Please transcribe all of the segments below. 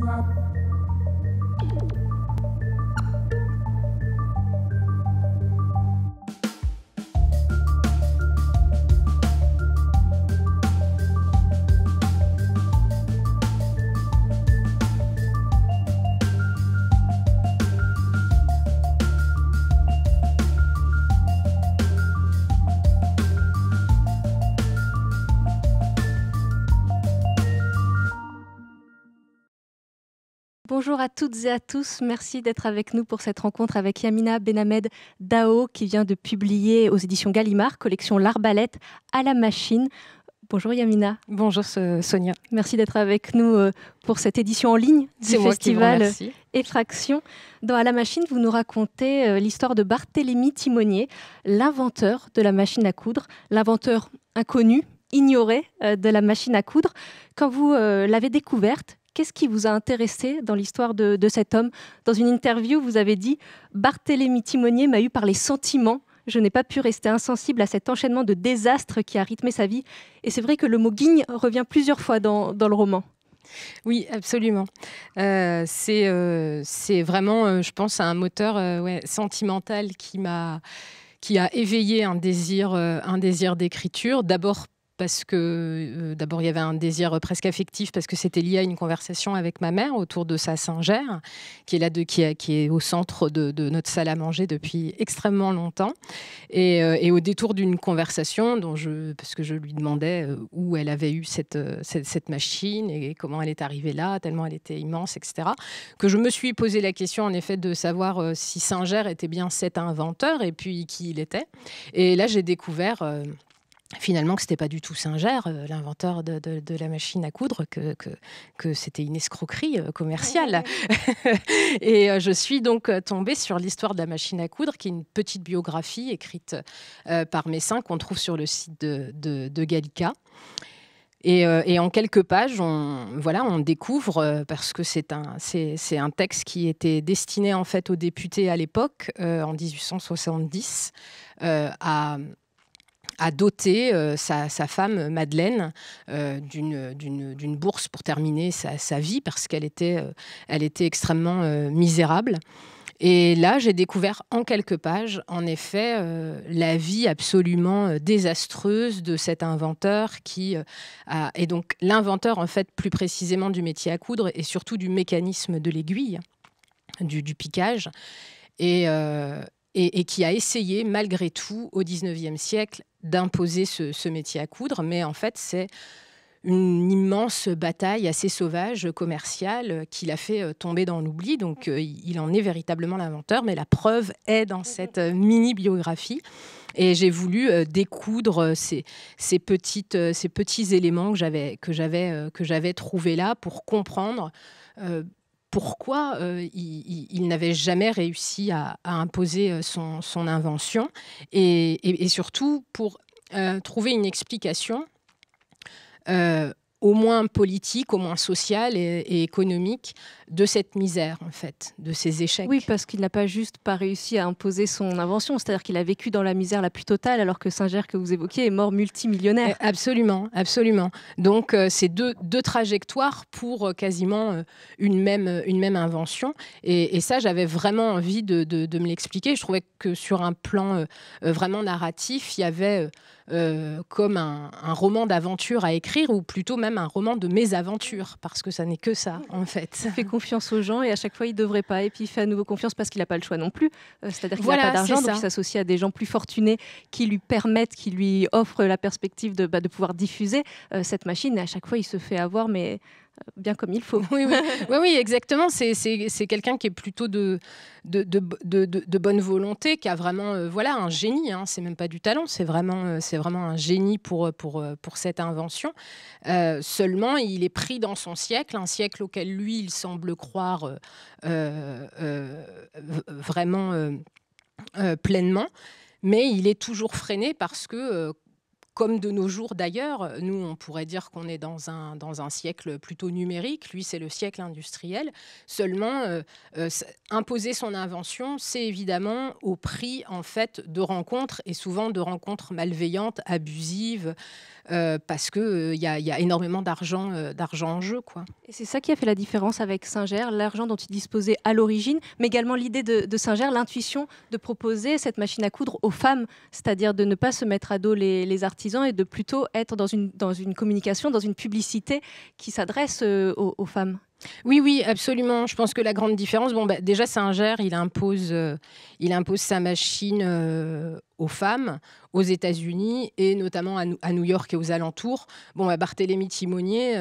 Love. Bonjour à toutes et à tous. Merci d'être avec nous pour cette rencontre avec Yamina Benhamed Dao qui vient de publier aux éditions Gallimard collection L'Arbalète à la machine. Bonjour Yamina. Bonjour Sonia. Merci d'être avec nous euh, pour cette édition en ligne du festival Effraction. Dans À la machine, vous nous racontez euh, l'histoire de Barthélemy Timonier, l'inventeur de la machine à coudre, l'inventeur inconnu, ignoré euh, de la machine à coudre. Quand vous l'avez découverte, Qu'est-ce qui vous a intéressé dans l'histoire de, cet homme Dans une interview, vous avez dit Barthélémy Timonier m'a eu par les sentiments. Je n'ai pas pu rester insensible à cet enchaînement de désastres qui a rythmé sa vie. Et c'est vrai que le mot guigne revient plusieurs fois dans, le roman. Oui, absolument. Euh, euh, c'est vraiment, euh, je pense, un moteur sentimental qui m'a qui a éveillé un désir, un désir d'écriture. D'abord parce que euh, d'abord il y avait un désir euh, presque affectif parce que c'était lié à une conversation avec ma mère autour de sa singère qui est là de, qui, est au centre de, notre salle à manger depuis extrêmement longtemps euh, et, au détour d'une conversation dont je parce que je lui demandais où elle avait eu cette, machine et comment elle est arrivée là tellement elle était immense etc que je me suis posé la question en effet de savoir si singère était bien cet inventeur et puis qui il était et là j'ai découvert finalement que c'était pas du tout Singer, euh, l'inventeur de, la machine à coudre, que, que, c'était une escroquerie euh, commerciale. et euh, je suis donc tombée sur l'histoire de la machine à coudre, qui est une petite biographie écrite par Messin qu'on trouve sur le site de, Gallica. Et, en quelques pages, on, voilà, on découvre, parce que c'est un, c'est, un texte qui était destiné en fait aux députés à l'époque, en 1870, à, a doté euh, sa, femme Madeleine euh, d'une bourse pour terminer sa, vie parce qu'elle était, euh, elle était extrêmement misérable. Et là, j'ai découvert en quelques pages, en effet, la vie absolument désastreuse de cet inventeur qui est donc l'inventeur en fait plus précisément du métier à coudre et surtout du mécanisme de l'aiguille, du, du, piquage, et, et, et, qui a essayé malgré tout au 19e siècle d'imposer ce, métier à coudre, mais en fait, c'est une immense bataille assez sauvage, commerciale, qui l'a fait euh, tomber dans l'oubli. Donc, euh, il en est véritablement l'inventeur, mais la preuve est dans mhm. cette euh, mini-biographie. Et j'ai voulu découdre ces, petits éléments que j'avais trouvés là pour comprendre pourquoi euh, il, n'avait jamais réussi à, imposer euh, son, invention et, surtout pour euh, trouver une explication au moins politique, au moins social et, économique, de cette misère, en fait, de ces échecs. Oui, parce qu'il n'a pas juste pas réussi à imposer son invention, c'est-à-dire qu'il a vécu dans la misère la plus totale, alors que saint Singer, que vous évoquiez, est mort multimillionnaire. Eh, absolument, absolument. Donc, euh, c'est deux, deux, trajectoires pour euh, quasiment euh, une, même, une même invention. Et, ça, j'avais vraiment envie de, de, me l'expliquer. Je trouvais que sur un plan vraiment narratif, il y avait comme un, un roman d'aventure à écrire, ou plutôt un roman de mésaventure, parce que ça n'est que ça, en fait. Il fait confiance aux gens et à chaque fois, il ne devrait pas. Et puis, il fait à nouveau confiance parce qu'il n'a pas le choix non plus. Euh, c'est-à-dire qu'il n'a pas d'argent, donc il s'associe à des gens plus fortunés qui lui permettent, qui lui offrent la perspective de, bah, pouvoir diffuser euh, cette machine. Et à chaque fois, il se fait avoir, mais bien comme il faut. Oui, oui, exactement. C'est quelqu'un qui est plutôt de de, bonne volonté, qui a vraiment euh, voilà, un génie. Hein. C'est même pas du talent, c'est vraiment, euh, vraiment un génie pour, euh, pour, pour cette invention. seulement, il est pris dans son siècle, un siècle auquel lui, il semble croire vraiment pleinement mais il est toujours freiné parce que comme de nos jours d'ailleurs, euh, nous, on pourrait dire qu'on est dans un, dans un siècle plutôt numérique. Lui, c'est le siècle industriel. Seulement, euh, euh, imposer son invention, c'est évidemment au prix en fait de rencontres et souvent de rencontres malveillantes, abusives, parce que il y, y, a énormément d'argent, d'argent en jeu, quoi. Et c'est ça qui a fait la différence avec Singer, l'argent dont il disposait à l'origine, mais également l'idée de, de Singer, l'intuition de proposer cette machine à coudre aux femmes, c'est-à-dire de ne pas se mettre à dos les, les artistes et de plutôt être dans une, dans une communication, dans une publicité qui s'adresse euh, aux, femmes oui, oui, absolument. Je pense que la grande différence, bon, bah, déjà, Singer, il impose, euh, il impose sa machine euh, aux femmes, aux États-Unis et notamment à, New York et aux alentours. Bon, bah, Barthélemy Timonier,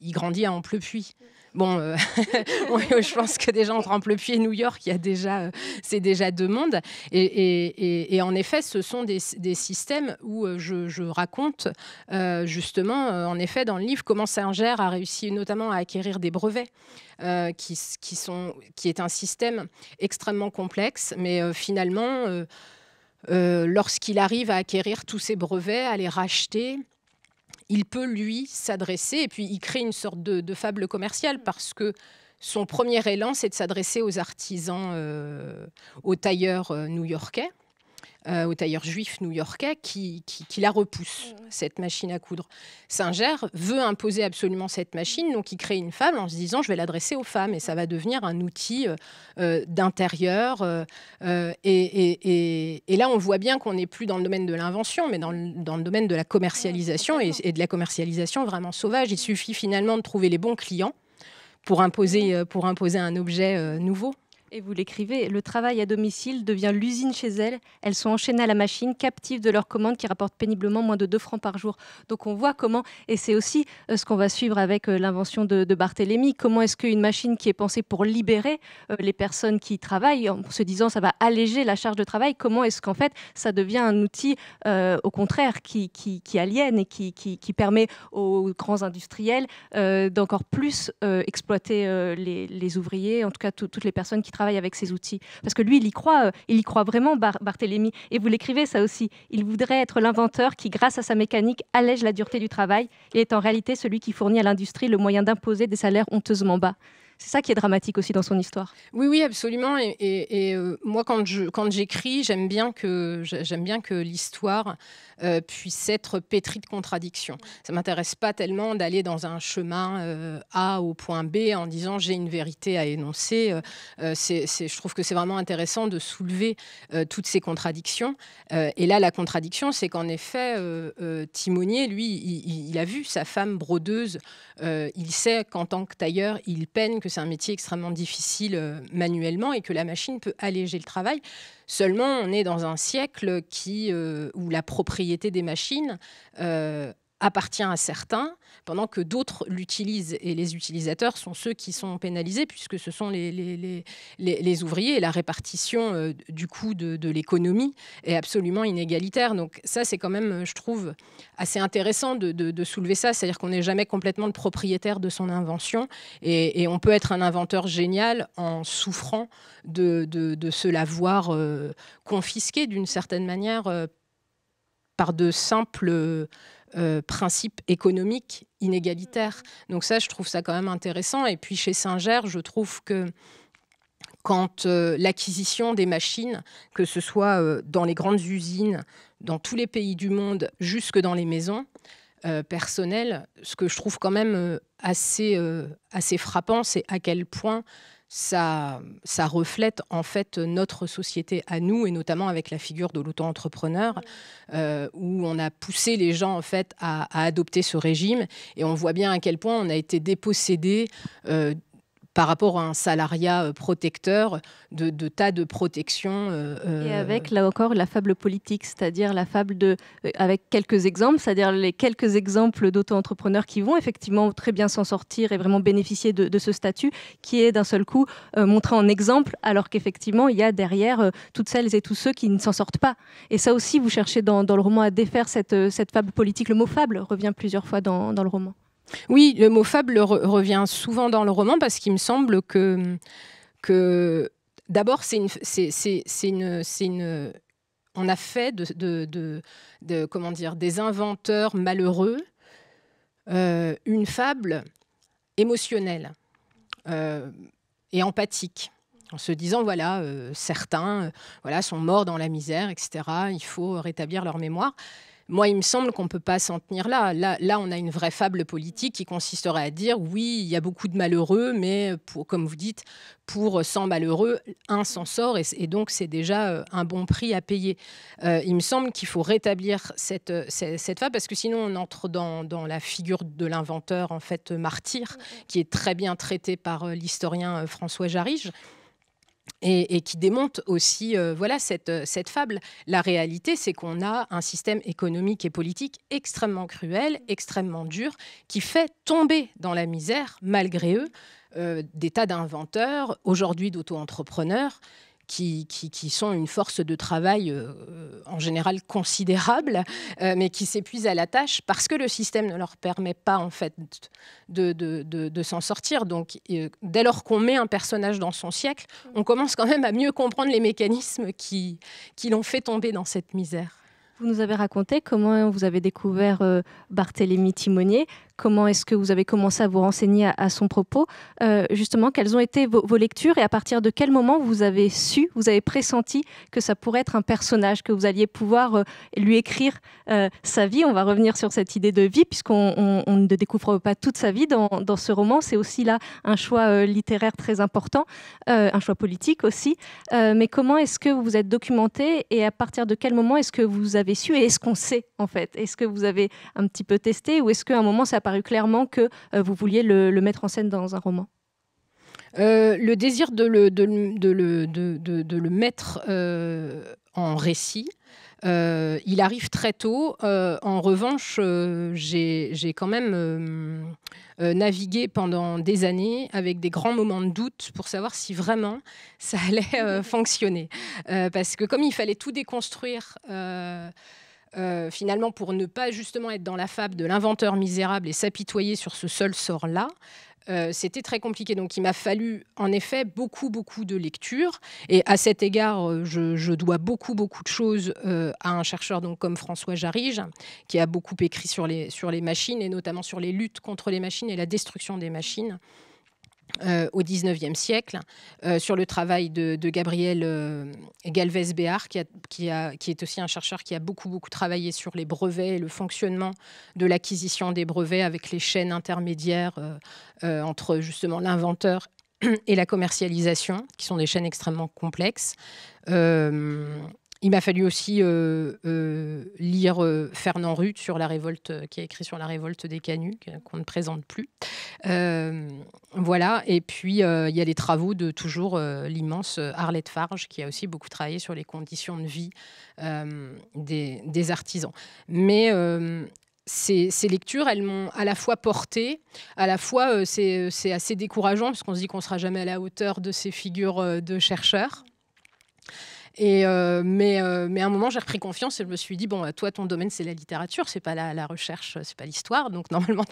il grandit à Amplepuis. Bon, euh, je pense que déjà entre trempe le et New York, il y a déjà, euh, c'est déjà deux mondes. Et, en effet, ce sont des, systèmes où euh, je, raconte justement, en effet, dans le livre, comment Singer a réussi notamment à acquérir des brevets, qui, sont, qui est un système extrêmement complexe, mais finalement. lorsqu'il arrive à acquérir tous ces brevets, à les racheter, il peut lui s'adresser et puis il crée une sorte de, fable commerciale parce que son premier élan, c'est de s'adresser aux artisans, euh, aux tailleurs euh, new-yorkais. Euh, au tailleur juif juif new-yorkais qui, la repousse, mm. cette machine à coudre. Singer veut imposer absolument cette machine, donc il crée une femme en se disant je vais l'adresser aux femmes et ça va devenir un outil euh, euh, d'intérieur. et, là, on voit bien qu'on n'est plus dans le domaine de l'invention, mais dans le, dans le, domaine de la commercialisation mm, et de la commercialisation vraiment sauvage. Il suffit finalement de trouver les bons clients pour imposer, pour imposer un objet nouveau. Et vous l'écrivez, le travail à domicile devient l'usine chez elles. Elles sont enchaînées à la machine, captives de leurs commandes qui rapportent péniblement moins de 2 francs par jour. Donc on voit comment, et c'est aussi euh, ce qu'on va suivre avec euh, l'invention de, Barthélemy. comment est-ce qu'une machine qui est pensée pour libérer euh, les personnes qui travaillent, en se disant ça va alléger la charge de travail, comment est-ce qu'en fait ça devient un outil au contraire qui, qui, aliène et qui, qui, permet aux grands industriels d'encore plus exploiter les, ouvriers, en tout cas toutes les personnes qui travaillent travaille avec ses outils. Parce que lui, il y croit, euh, il y croit vraiment, Barthélemy. Et vous l'écrivez ça aussi. Il voudrait être l'inventeur qui, grâce à sa mécanique, allège la dureté du travail et est en réalité celui qui fournit à l'industrie le moyen d'imposer des salaires honteusement bas. C'est ça qui est dramatique aussi dans son histoire. Oui, oui, absolument. Et, euh, moi, quand je, quand j'écris, j'aime bien que j'aime bien que l'histoire euh, puisse être pétrie de contradictions. Ça m'intéresse pas tellement d'aller dans un chemin euh, A au point B en disant j'ai une vérité à énoncer. C'est, je trouve que c'est vraiment intéressant de soulever toutes ces contradictions. et là, la contradiction, c'est qu'en effet, Timonier, lui, il, il, a vu sa femme brodeuse. il sait qu'en tant que tailleur, il peine que c'est un métier extrêmement difficile euh, manuellement et que la machine peut alléger le travail. Seulement, on est dans un siècle qui, euh, où la propriété des machines euh, appartient à certains, pendant que d'autres l'utilisent. Et les utilisateurs sont ceux qui sont pénalisés, puisque ce sont les, les, ouvriers. Et la répartition euh, du coût de, l'économie est absolument inégalitaire. Donc ça, c'est quand même, euh, je trouve, assez intéressant de, soulever ça. C'est-à-dire qu'on n'est jamais complètement le propriétaire de son invention. Et, on peut être un inventeur génial en souffrant de, se la voir euh, confisqué d'une certaine manière par de simples euh, principe économique inégalitaire. Donc ça, je trouve ça quand même intéressant. Et puis chez Singer, je trouve que quand euh, l'acquisition des machines, que ce soit euh, dans les grandes usines, dans tous les pays du monde, jusque dans les maisons personnelles, ce que je trouve quand même assez, assez frappant, c'est à quel point ça, reflète en fait notre société à nous, et notamment avec la figure de l'auto-entrepreneur, mm. euh, où on a poussé les gens en fait à, adopter ce régime, et on voit bien à quel point on a été dépossédé euh, par rapport à un salariat euh, protecteur de, tas de protections. Euh, euh, et avec là encore la fable politique, c'est-à-dire la fable de, avec quelques exemples, c'est-à-dire les quelques exemples d'auto-entrepreneurs qui vont effectivement très bien s'en sortir et vraiment bénéficier de, ce statut qui est d'un seul coup montré en exemple, alors qu'effectivement il y a derrière toutes celles et tous ceux qui ne s'en sortent pas. Et ça aussi, vous cherchez dans, le roman à défaire cette, fable politique. Le mot fable revient plusieurs fois dans le roman. Oui, le mot fable revient souvent dans le roman parce qu'il me semble que, d'abord, on a fait de, comment dire, des inventeurs malheureux euh, une fable émotionnelle euh, et empathique en se disant voilà euh, certains voilà sont morts dans la misère etc il faut rétablir leur mémoire moi, il me semble qu'on ne peut pas s'en tenir là. là. Là, on a une vraie fable politique qui consisterait à dire oui, il y a beaucoup de malheureux, mais pour, comme vous dites, pour 100 malheureux, un s'en sort et, donc c'est déjà euh, un bon prix à payer. Euh, il me semble qu'il faut rétablir cette, euh, cette, fable parce que sinon on entre dans, dans la figure de l'inventeur en fait martyr qui est très bien traité par l'historien François Jarige. Et, qui démonte aussi euh, voilà cette, euh, cette fable. La réalité, c'est qu'on a un système économique et politique extrêmement cruel, extrêmement dur, qui fait tomber dans la misère, malgré eux, euh, des tas d'inventeurs, aujourd'hui d'auto-entrepreneurs, qui, sont une force de travail euh, en général considérable, euh, mais qui s'épuisent à la tâche parce que le système ne leur permet pas en fait de, s'en sortir. Donc euh, dès lors qu'on met un personnage dans son siècle, on commence quand même à mieux comprendre les mécanismes qui, qui l'ont fait tomber dans cette misère. Vous nous avez raconté comment vous avez découvert Barthélémy Timonier comment est-ce que vous avez commencé à vous renseigner à, son propos. Euh, justement, quelles ont été vos, lectures et à partir de quel moment vous avez su, vous avez pressenti que ça pourrait être un personnage, que vous alliez pouvoir euh, lui écrire euh, sa vie. On va revenir sur cette idée de vie puisqu'on ne découvre pas toute sa vie dans, ce roman. C'est aussi là un choix littéraire très important, un choix politique aussi. mais comment est-ce que vous êtes documenté et à partir de quel moment est-ce que vous avez su et est-ce qu'on sait en fait Est-ce que vous avez un petit peu testé ou est-ce qu'à un moment ça a clairement que euh, vous vouliez le, mettre en scène dans un roman euh, le désir de le, de, le mettre euh, en récit, il arrive très tôt. en revanche, j'ai quand même navigué pendant des années avec des grands moments de doute pour savoir si vraiment ça allait fonctionner. parce que comme il fallait tout déconstruire euh, finalement pour ne pas justement être dans la fable de l'inventeur misérable et s'apitoyer sur ce seul sort-là, euh, c'était très compliqué. Donc il m'a fallu en effet beaucoup, beaucoup de lectures. Et à cet égard, euh, je, dois beaucoup, beaucoup de choses à un chercheur donc, comme François Jarige, qui a beaucoup écrit sur les, sur les machines et notamment sur les luttes contre les machines et la destruction des machines. Euh, au 19e siècle, euh, sur le travail de, Gabriel euh, Galvez-Béard, qui, est aussi un chercheur qui a beaucoup, beaucoup travaillé sur les brevets et le fonctionnement de l'acquisition des brevets avec les chaînes intermédiaires entre justement l'inventeur et la commercialisation, qui sont des chaînes extrêmement complexes. Il m'a fallu aussi euh, euh, lire euh, Fernand Ruth sur la révolte, qui a écrit sur la révolte des Canuts, qu'on ne présente plus. voilà. Et puis, il y a les travaux de toujours l'immense Arlette Farge, qui a aussi beaucoup travaillé sur les conditions de vie des, artisans. Mais ces, lectures, elles m'ont à la fois porté, à la fois c'est, assez décourageant parce qu'on se dit qu'on ne sera jamais à la hauteur de ces figures de chercheurs. Euh, euh, mais, à un moment, j'ai repris confiance et je me suis dit bon, euh, toi, ton domaine, c'est la littérature, c'est pas la, la recherche, c'est pas l'histoire. Donc normalement,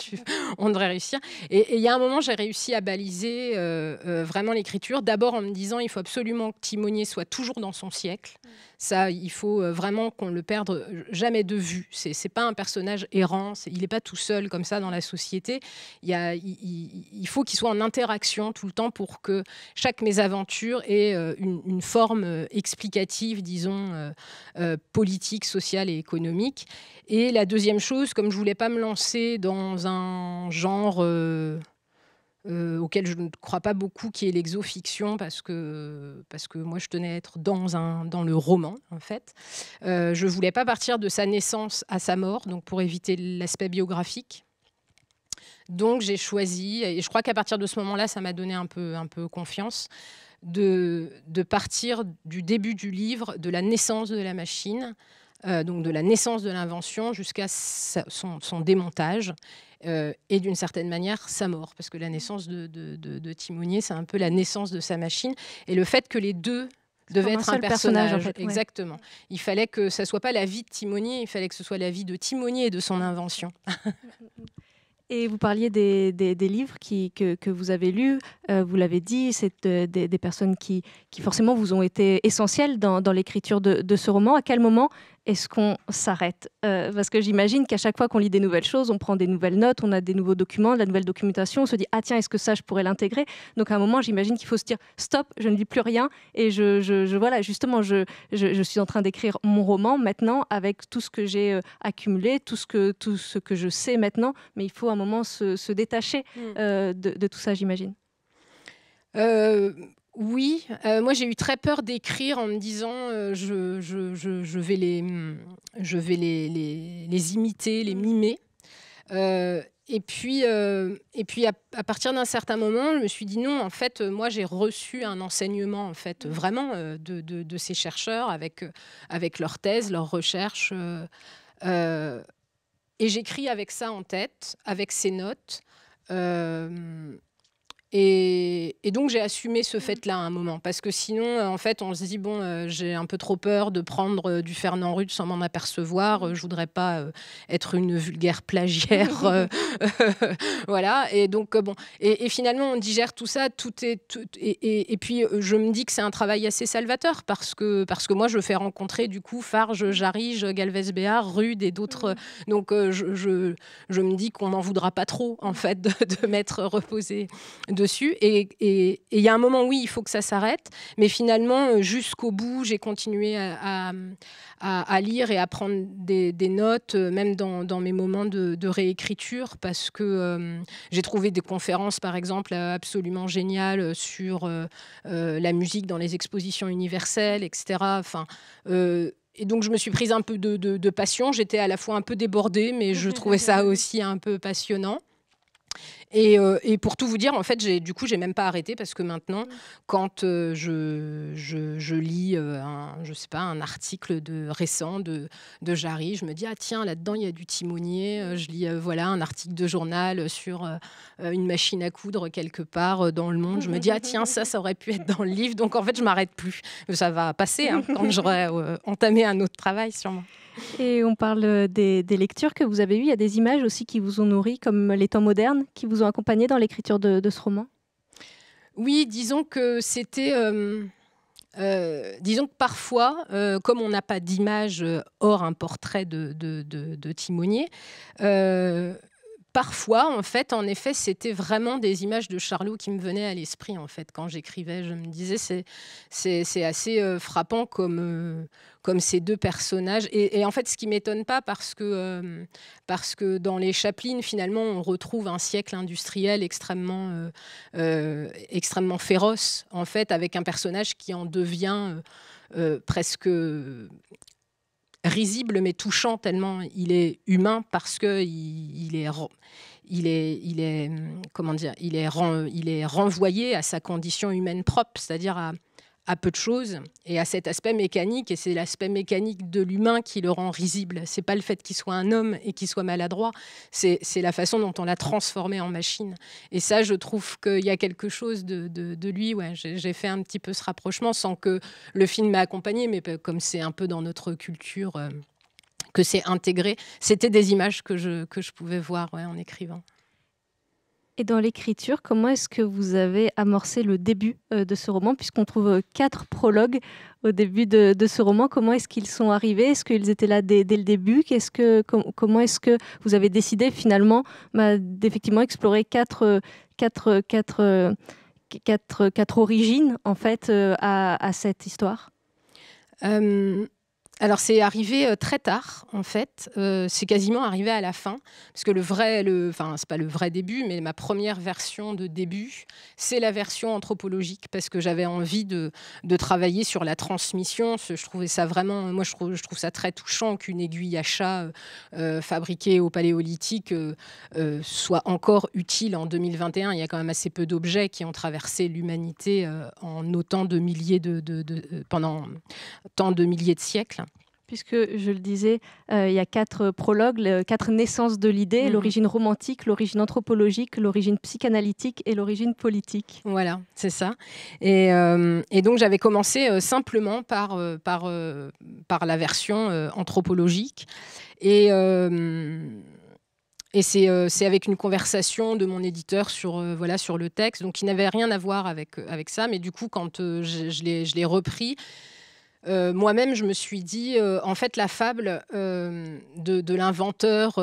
on devrait réussir. Et il y a un moment, j'ai réussi à baliser vraiment l'écriture. D'abord en me disant il faut absolument que Timonier soit toujours dans son siècle. Mm. Ça, il faut euh, vraiment qu'on le perde euh, jamais de vue. C'est n'est pas un personnage errant, il n'est pas tout seul comme ça dans la société. Il, il, faut qu'il soit en interaction tout le temps pour que chaque mésaventure ait euh, une, forme explicative, disons, politique, sociale et économique. Et la deuxième chose, comme je voulais pas me lancer dans un genre... Euh, auquel je ne crois pas beaucoup, qui est l'exofiction, parce que, parce que moi je tenais à être dans, un, dans le roman, en fait. Euh, je ne voulais pas partir de sa naissance à sa mort, donc pour éviter l'aspect biographique. Donc j'ai choisi, et je crois qu'à partir de ce moment-là, ça m'a donné un peu, un peu confiance, de, de partir du début du livre, de la naissance de la machine, euh, donc de la naissance de l'invention jusqu'à son, démontage euh, et d'une certaine manière sa mort, parce que la naissance de, Timonier, c'est un peu la naissance de sa machine, et le fait que les deux devaient être un personnage. exactement. Il fallait que ça soit pas la vie de Timonier, il fallait que ce soit la vie de Timonier et de son invention. Et vous parliez des, livres que, vous avez lus, euh, vous l'avez dit, c'est des, personnes qui, forcément vous ont été essentielles dans, l'écriture de, ce roman. À quel moment est-ce qu'on s'arrête euh, Parce que j'imagine qu'à chaque fois qu'on lit des nouvelles choses, on prend des nouvelles notes, on a des nouveaux documents, de la nouvelle documentation, on se dit ah tiens, est-ce que ça je pourrais l'intégrer Donc à un moment, j'imagine qu'il faut se dire stop, je ne lis plus rien et je, voilà justement je, suis en train d'écrire mon roman maintenant avec tout ce que j'ai euh, accumulé, tout ce que tout ce que je sais maintenant, mais il faut à un moment se, détacher mm. euh, de, tout ça, j'imagine. Oui, euh, moi j'ai eu très peur d'écrire en me disant euh, je, je, je, vais, les, hum, je vais les, les, imiter, les mmh. mimer. Euh, et puis, et puis à, partir d'un certain moment, je me suis dit non, en fait, moi j'ai reçu un enseignement en fait mmh. vraiment de, de, ces chercheurs avec, avec leur thèse, leurs recherches. et j'écris avec ça en tête, avec ces notes. Et, donc j'ai assumé ce mmh. fait-là à un moment, parce que sinon, euh, en fait, on se dit, bon, euh, j'ai un peu trop peur de prendre euh, du Fernand Rude sans m'en apercevoir, je je voudrais pas être une vulgaire plagiaire. voilà, et donc, bon, et, finalement, on digère tout ça, tout est... et, puis, je me dis que c'est un travail assez salvateur, parce que, parce que moi, je fais rencontrer, du coup, Farge, mmh. Jarige, Galvez-Béard, Rude et d'autres. Mmh. Donc, je, je, me dis qu'on n'en voudra pas trop, en fait, de, de m'être reposée dessus. Et il y a un moment, oui, il faut que ça s'arrête. Mais finalement, euh, jusqu'au bout, j'ai continué à, lire et à prendre des, notes, euh, même dans, mes moments de, réécriture, parce que euh, j'ai trouvé des conférences, par exemple, absolument géniales sur la musique dans les expositions universelles, etc. Enfin, et donc je me suis prise un peu de, de passion. J'étais à la fois un peu débordée, mais je trouvais ça aussi un peu passionnant. Euh, et, pour tout vous dire, en fait, du coup, j'ai même pas arrêté parce que maintenant, mm. quand euh, je, je, lis euh, un, je sais pas, un article de, récent de, de Jarry, je me dis, ah tiens, là-dedans, il y a du timonier. Je lis voilà, un article de journal sur une machine à coudre quelque part dans le monde. Je me dis, ah tiens, ça, ça aurait pu être dans le livre. Donc, en fait, je m'arrête plus. Ça va passer hein, quand j'aurai entamé un autre travail, sûrement. Et on parle euh, des, lectures que vous avez eues. Il y a des images aussi qui vous ont nourri, comme les temps modernes, qui vous ont accompagné dans l'écriture de, ce roman Oui, disons que c'était. Euh, euh, disons que parfois, comme on n'a pas d'image hors un portrait de, de, de timonier, parfois, en fait, en effet, c'était vraiment des images de Charlot qui me venaient à l'esprit, en fait, quand j'écrivais. Je me disais, c'est assez euh, frappant euh, comme, ces deux personnages. Et, en fait, ce qui m'étonne pas, parce que, euh, parce que dans les Chaplines, finalement, on retrouve un siècle industriel extrêmement, extrêmement féroce, en fait, avec un personnage qui en devient presque risible mais touchant tellement il est humain parce que il, est il est, il est, hum, comment dire, il est, il est renvoyé à sa condition humaine propre, c'est-à-dire à à peu de choses et à cet aspect mécanique. Et c'est l'aspect mécanique de l'humain qui le rend risible. C'est pas le fait qu'il soit un homme et qu'il soit maladroit. C'est la façon dont on l'a transformé en machine. Et ça, je trouve qu'il y a quelque chose de, lui. Ouais, j'ai fait un petit peu ce rapprochement sans que le film m'ait accompagné, mais comme c'est un peu dans notre culture euh, que c'est intégré, c'était des images que je, je pouvais voir en écrivant. Et dans l'écriture, comment est-ce que vous avez amorcé le début euh, de ce roman, puisqu'on trouve euh, quatre prologues au début de, ce roman Comment est-ce qu'ils sont arrivés Est-ce qu'ils étaient là dès, le début que, Comment est-ce que vous avez décidé finalement bah, d'effectivement explorer quatre, euh, quatre, origines en fait à, cette histoire alors c'est arrivé euh, très tard en fait, euh, c'est quasiment arrivé à la fin parce que le vrai, le, enfin c'est pas le vrai début, mais ma première version de début, c'est la version anthropologique parce que j'avais envie de, travailler sur la transmission. Je trouvais ça vraiment, moi je trouve, ça très touchant qu'une aiguille à chat euh, fabriquée au Paléolithique soit encore utile en 2021. Il y a quand même assez peu d'objets qui ont traversé l'humanité en autant de milliers de pendant tant de milliers de siècles puisque je le disais, euh, il y a quatre prologues, quatre naissances de l'idée, mhm. l'origine romantique, l'origine anthropologique, l'origine psychanalytique et l'origine politique. Voilà, c'est ça. Et, euh, donc j'avais commencé euh, simplement par, par, par la version anthropologique. Et, et c'est avec une conversation de mon éditeur sur, voilà, sur le texte, donc qui n'avait rien à voir avec, avec ça, mais du coup quand je, je l'ai repris, euh, moi-même, je me suis dit, euh, en fait, la fable euh, de, l'inventeur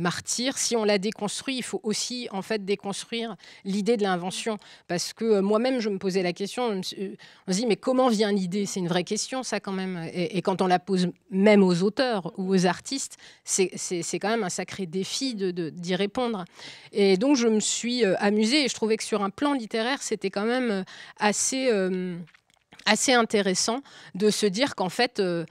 martyr, si on la déconstruit, il faut aussi, en fait, déconstruire l'idée de l'invention. Parce que moi-même, je me posais la question, on se dit, mais comment vient l'idée C'est une vraie question, ça, quand même. Et, quand on la pose même aux auteurs ou aux artistes, c'est quand même un sacré défi d'y répondre. Et donc, je me suis amusée et je trouvais que sur un plan littéraire, c'était quand même assez assez intéressant de se dire qu'en fait, euh,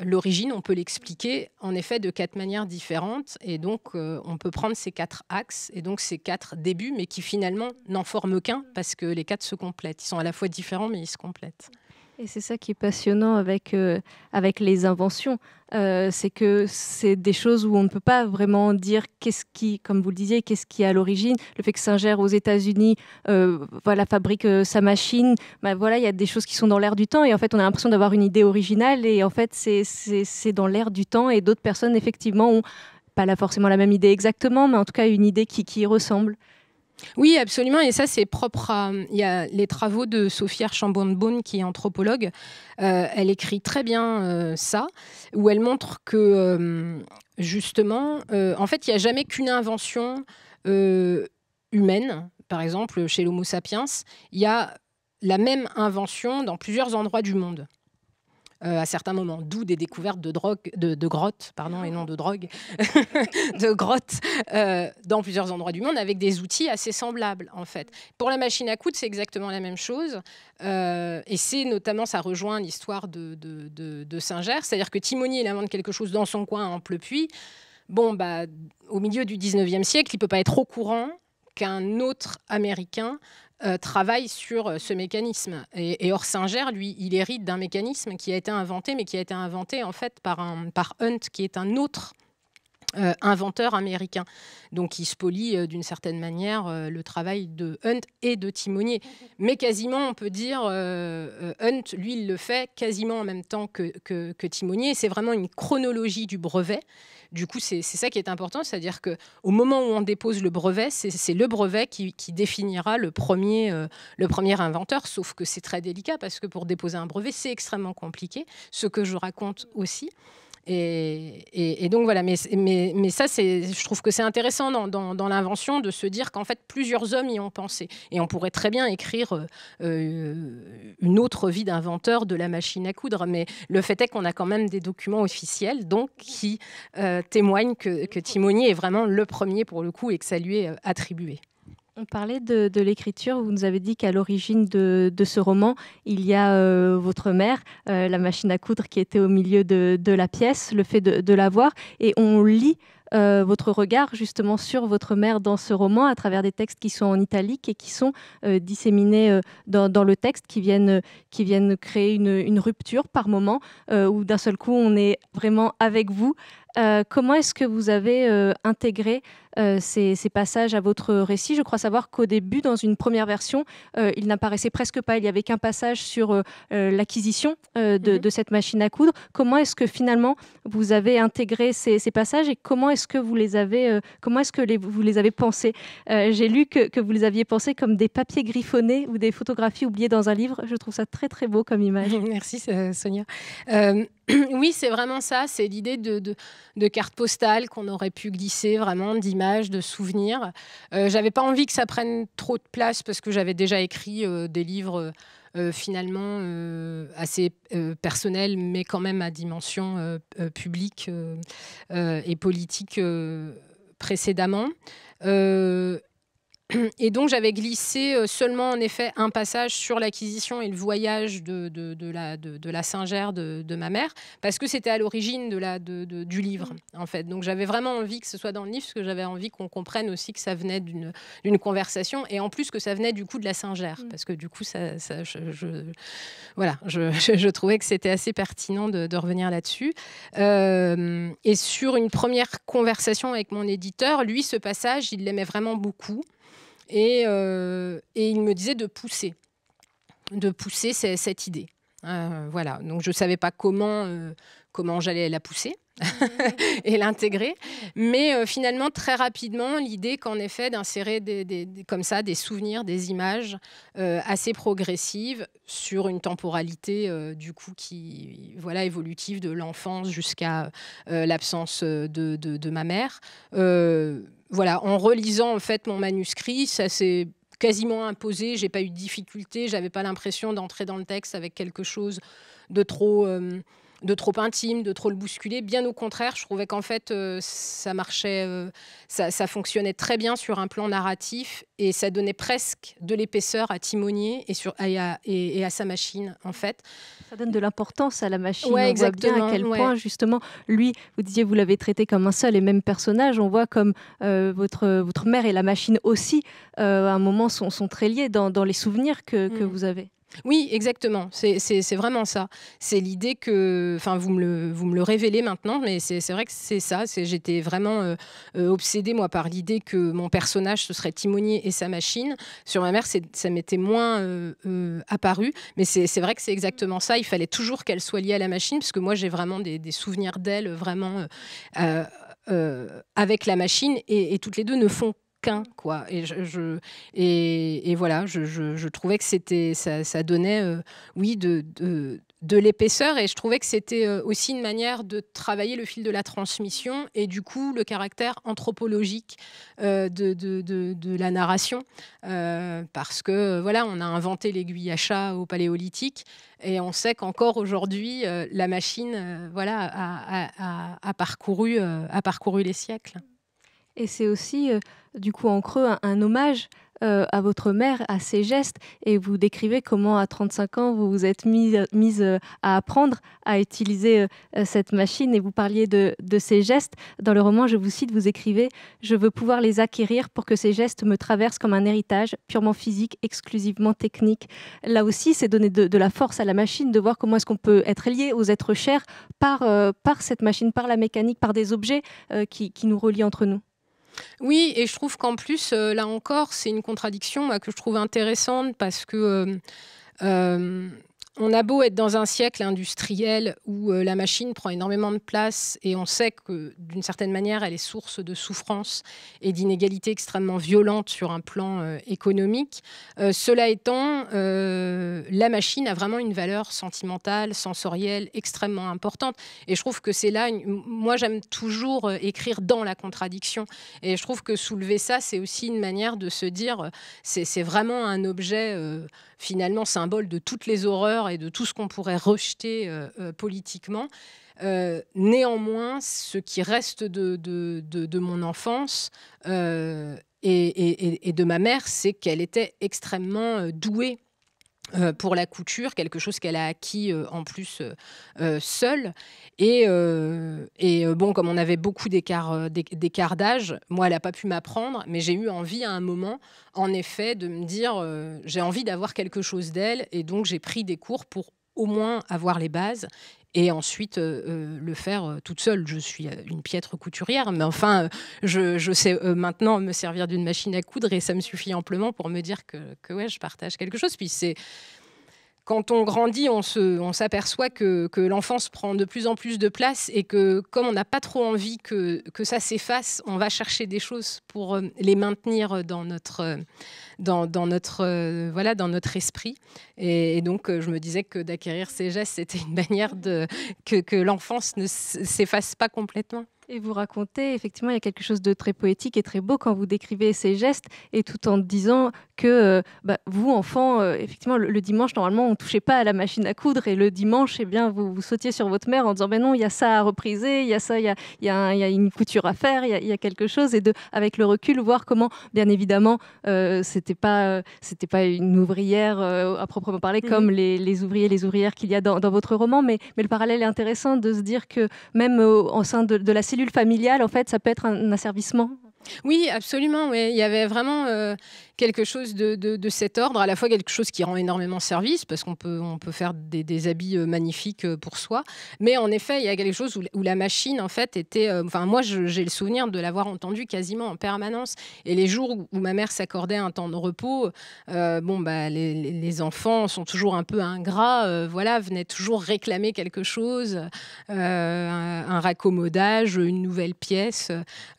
l'origine, on peut l'expliquer en effet de quatre manières différentes. Et donc, euh, on peut prendre ces quatre axes et donc ces quatre débuts, mais qui finalement n'en forment qu'un parce que les quatre se complètent. Ils sont à la fois différents, mais ils se complètent. Et c'est ça qui est passionnant avec, euh, les inventions. Euh, c'est que c'est des choses où on ne peut pas vraiment dire qu'est-ce qui, comme vous le disiez, qu'est-ce qui est à l'origine. Le fait que Singer aux États-Unis euh, voilà, fabrique sa machine, bah, voilà, il y a des choses qui sont dans l'air du temps et en fait on a l'impression d'avoir une idée originale et en fait c'est dans l'air du temps et d'autres personnes effectivement ont pas là, forcément la même idée exactement, mais en tout cas une idée qui, qui ressemble. Oui, absolument. Et ça, c'est propre à. Il y a les travaux de Sophie archambault Baune qui est anthropologue. Euh, elle écrit très bien euh, ça, où elle montre que, euh, justement, en fait, il n'y a jamais qu'une invention humaine. Par exemple, chez l'Homo sapiens, il y a la même invention dans plusieurs endroits du monde. Euh, à certains moments, d'où des découvertes de, drogues de, grottes, pardon, et non de drogues, de grottes euh, dans plusieurs endroits du monde avec des outils assez semblables en fait. Pour la machine à coudre, c'est exactement la même chose. Euh, et c'est notamment, ça rejoint l'histoire de, de, de, c'est-à-dire que Timonier, il invente quelque chose dans son coin en Pleupuis. Bon, bah, au milieu du 19e siècle, il peut pas être au courant qu'un autre Américain euh, travaille sur euh, ce mécanisme. Et, et Orsinger, lui, il hérite d'un mécanisme qui a été inventé, mais qui a été inventé en fait par, par Hunt, qui est un autre euh, inventeur américain. Donc il spolie euh, d'une certaine manière euh, le travail de Hunt et de Timonier. Mais quasiment, on peut dire, Hunt, lui, il le fait quasiment en même temps que, que, Timonier. C'est vraiment une chronologie du brevet. Du coup, c'est ça qui est important, c'est-à-dire au moment où on dépose le brevet, c'est le brevet qui, définira le premier inventeur, sauf que c'est très délicat parce que pour déposer un brevet, c'est extrêmement compliqué, ce que je raconte aussi. Et, donc voilà, mais, ça, je trouve que c'est intéressant dans, l'invention de se dire qu'en fait, plusieurs hommes y ont pensé. Et on pourrait très bien écrire euh, euh, une autre vie d'inventeur de la machine à coudre, mais le fait est qu'on a quand même des documents officiels donc, qui euh, témoignent que, que Timonier est vraiment le premier pour le coup et que ça lui est attribué. On parlait de, l'écriture. Vous nous avez dit qu'à l'origine de, ce roman, il y a euh, votre mère, euh, la machine à coudre qui était au milieu de, la pièce, le fait de, la voir. Et on lit euh, votre regard justement sur votre mère dans ce roman à travers des textes qui sont en italique et qui sont disséminés dans, le texte, qui viennent, qui viennent créer une, une rupture par moment, où d'un seul coup on est vraiment avec vous. comment est-ce que vous avez intégré euh, ces, passages à votre récit. Je crois savoir qu'au début, dans une première version, euh, il n'apparaissait presque pas. Il n'y avait qu'un passage sur euh, l'acquisition mhm. de, cette machine à coudre. Comment est-ce que finalement vous avez intégré ces, passages et comment est-ce que vous les avez, comment est-ce que vous les avez pensés J'ai lu que, vous les aviez pensés comme des papiers griffonnés ou des photographies oubliées dans un livre. Je trouve ça très très beau comme image. Merci Sonia oui, c'est vraiment ça. C'est l'idée de, de cartes postales qu'on aurait pu glisser vraiment d'images de souvenirs. Euh, j'avais pas envie que ça prenne trop de place parce que j'avais déjà écrit euh, des livres. Euh, finalement assez personnels, personnel, mais quand même à dimension publique et politique précédemment. Et donc j'avais glissé euh, seulement en effet un passage sur l'acquisition et le voyage de, de, la, de, de la singère de, ma mère, parce que c'était à l'origine de du livre en fait. Donc j'avais vraiment envie que ce soit dans le livre, parce que j'avais envie qu'on comprenne aussi que ça venait d'une conversation, et en plus que ça venait du coup de la singère, mm. parce que du coup ça, ça je, voilà, je, je, trouvais que c'était assez pertinent de, revenir là-dessus. Euh, et sur une première conversation avec mon éditeur, lui ce passage, il l'aimait vraiment beaucoup. Euh, et, il me disait de pousser, de pousser cette idée. Euh, voilà, donc je ne savais pas comment, euh, comment j'allais la pousser et l'intégrer, mais finalement très rapidement l'idée qu'en effet d'insérer des, comme ça des souvenirs, des images assez progressives sur une temporalité du coup qui voilà évolutive de l'enfance jusqu'à l'absence de, de, ma mère voilà, en relisant en fait mon manuscrit, ça s'est quasiment imposé. J'ai pas eu de difficulté. J'avais pas l'impression d'entrer dans le texte avec quelque chose de trop euh, de trop intime, de trop le bousculer. Bien au contraire, je trouvais qu'en fait, euh, ça marchait, euh, ça, fonctionnait très bien sur un plan narratif et ça donnait presque de l'épaisseur à Timonier et, à, sa machine, en fait. Ça donne de l'importance à la machine. exactement, à quel point, justement, lui, vous disiez, vous l'avez traité comme un seul et même personnage. On voit comme euh, votre, mère et la machine aussi, à un moment, sont, très liées dans, les souvenirs que mm. vous avez. Oui, exactement. C'est vraiment ça. C'est l'idée que, enfin, vous me le, vous révélez maintenant, mais c'est vrai que c'est ça. J'étais vraiment euh, euh, obsédée moi par l'idée que mon personnage ce serait Timonier et sa machine. Sur ma mère, ça m'était moins euh, apparu, mais c'est vrai que c'est exactement ça. Il fallait toujours qu'elle soit liée à la machine, parce que moi j'ai vraiment des, souvenirs d'elle, vraiment. avec la machine et, et toutes les deux ne font qu'un quoi et je, et, et, voilà je, je, trouvais que c'était ça, ça, donnait euh, oui de, de, de l'épaisseur et je trouvais que c'était euh, aussi une manière de travailler le fil de la transmission et du coup le caractère anthropologique euh, de, de, de, la narration parce que voilà on a inventé l'aiguille à chat au paléolithique et on sait qu'encore aujourd'hui la machine voilà a, a, a parcouru a parcouru les siècles et c'est aussi euh, du coup en creux un, hommage euh, à votre mère, à ses gestes, et vous décrivez comment à 35 ans vous vous êtes mise, mise euh, à apprendre à utiliser cette machine, et vous parliez de, de ces gestes. Dans le roman, je vous cite, vous écrivez, Je veux pouvoir les acquérir pour que ces gestes me traversent comme un héritage purement physique, exclusivement technique. Là aussi, c'est donner de, la force à la machine, de voir comment est-ce qu'on peut être lié aux êtres chers par, par cette machine, par la mécanique, par des objets qui, qui nous relient entre nous. Oui, et je trouve qu'en plus, euh, là encore, c'est une contradiction que je trouve intéressante parce que... Euh, euh, on a beau être dans un siècle industriel où euh, la machine prend énormément de place et on sait que d'une certaine manière elle est source de souffrance et d'inégalités extrêmement violentes sur un plan euh, économique, euh, cela étant, la machine a vraiment une valeur sentimentale, sensorielle extrêmement importante. Et je trouve que c'est là, moi j'aime toujours écrire dans la contradiction. Et je trouve que soulever ça, c'est aussi une manière de se dire, c'est vraiment un objet finalement symbole de toutes les horreurs et de tout ce qu'on pourrait rejeter euh, euh, politiquement. Euh, néanmoins, ce qui reste de, de, mon enfance et, de ma mère, c'est qu'elle était extrêmement douée euh, pour la couture, quelque chose qu'elle a acquis euh, en plus euh, seule. Et, bon, comme on avait beaucoup d'écart d'âge, moi, elle n'a pas pu m'apprendre, mais j'ai eu envie à un moment, en effet, de me dire, j'ai envie d'avoir quelque chose d'elle, et donc j'ai pris des cours pour au moins avoir les bases et ensuite euh, euh, le faire euh, toute seule. Je suis une piètre couturière, mais enfin, je, sais maintenant me servir d'une machine à coudre et ça me suffit amplement pour me dire que, que ouais, je partage quelque chose. Puis c'est quand on grandit, on, se, on s'aperçoit que, l'enfance prend de plus en plus de place et que comme on n'a pas trop envie que, que ça s'efface, on va chercher des choses pour euh, les maintenir dans notre, euh, dans, notre, euh, voilà, dans notre esprit. Et, donc, je me disais que d'acquérir ces gestes, c'était une manière de, que l'enfance ne s'efface pas complètement. Et vous racontez, effectivement, il y a quelque chose de très poétique et très beau quand vous décrivez ces gestes, et tout en disant que euh, bah, vous, enfant, euh, effectivement, le, dimanche, normalement, on ne touchait pas à la machine à coudre, et le dimanche, et eh bien, vous, vous sautiez sur votre mère en disant, ben non, il y a ça à repriser, il y a ça, il y a, une couture à faire, il y, a, quelque chose, et de, avec le recul, voir comment, bien évidemment, euh, c'était pas, c'était pas une ouvrière euh, à proprement parler, mmh. comme les, les, ouvriers, les ouvrières qu'il y a dans, votre roman, mais, mais le parallèle est intéressant de se dire que même au, sein de, la cité familiale, en fait, ça peut être un, asservissement. Oui, absolument. Oui. Il y avait vraiment euh, quelque chose de, de, de, cet ordre, à la fois quelque chose qui rend énormément service, parce qu'on peut, on peut faire des, des, habits euh, magnifiques euh, pour soi, mais en effet, il y a quelque chose où, la machine, en fait, était... Euh, enfin, moi, j'ai le souvenir de l'avoir entendu quasiment en permanence, et les jours où, ma mère s'accordait un temps de repos, bon, bah, les, enfants sont toujours un peu ingrats, voilà, venaient toujours réclamer quelque chose, un, raccommodage, une nouvelle pièce,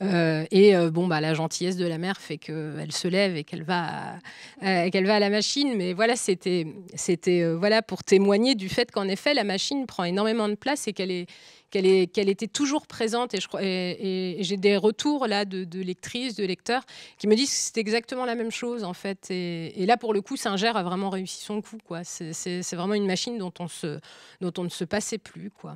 et bon, bah, la gentillesse de la mère fait qu'elle se lève et qu'elle va, euh, qu'elle va à la machine. Mais voilà, c'était, euh, voilà pour témoigner du fait qu'en effet, la machine prend énormément de place et qu'elle est qu'elle était toujours présente. Et, je, et j'ai des retours là de, lectrices, de lecteurs qui me disent que c'est exactement la même chose en fait. Et, là, pour le coup, saint Singer a vraiment réussi son coup. Quoi. C'est, vraiment une machine dont on, se, dont on ne se passait plus. Quoi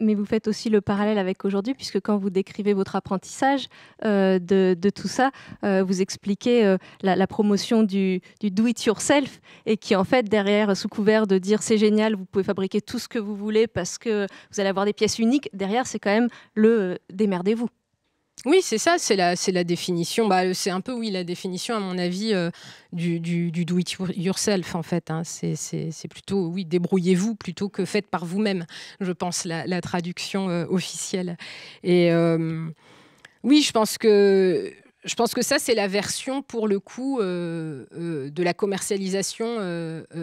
mais vous faites aussi le parallèle avec aujourd'hui, puisque quand vous décrivez votre apprentissage euh, de, tout ça, euh, vous expliquez euh, la, promotion du do-it-yourself, et qui en fait, derrière, sous couvert de dire c'est génial, vous pouvez fabriquer tout ce que vous voulez parce que vous allez avoir des pièces uniques, derrière, c'est quand même le démerdez-vous. Oui, c'est ça, c'est la, c'est la définition. Bah, c'est un peu, oui, la définition, à mon avis, euh, du, do it yourself, en fait. Hein. C'est, plutôt, oui, débrouillez-vous plutôt que faites par vous-même, je pense, la, traduction euh, officielle. Et euh, oui, je pense que. Je pense que ça, c'est la version, pour le coup, de la commercialisation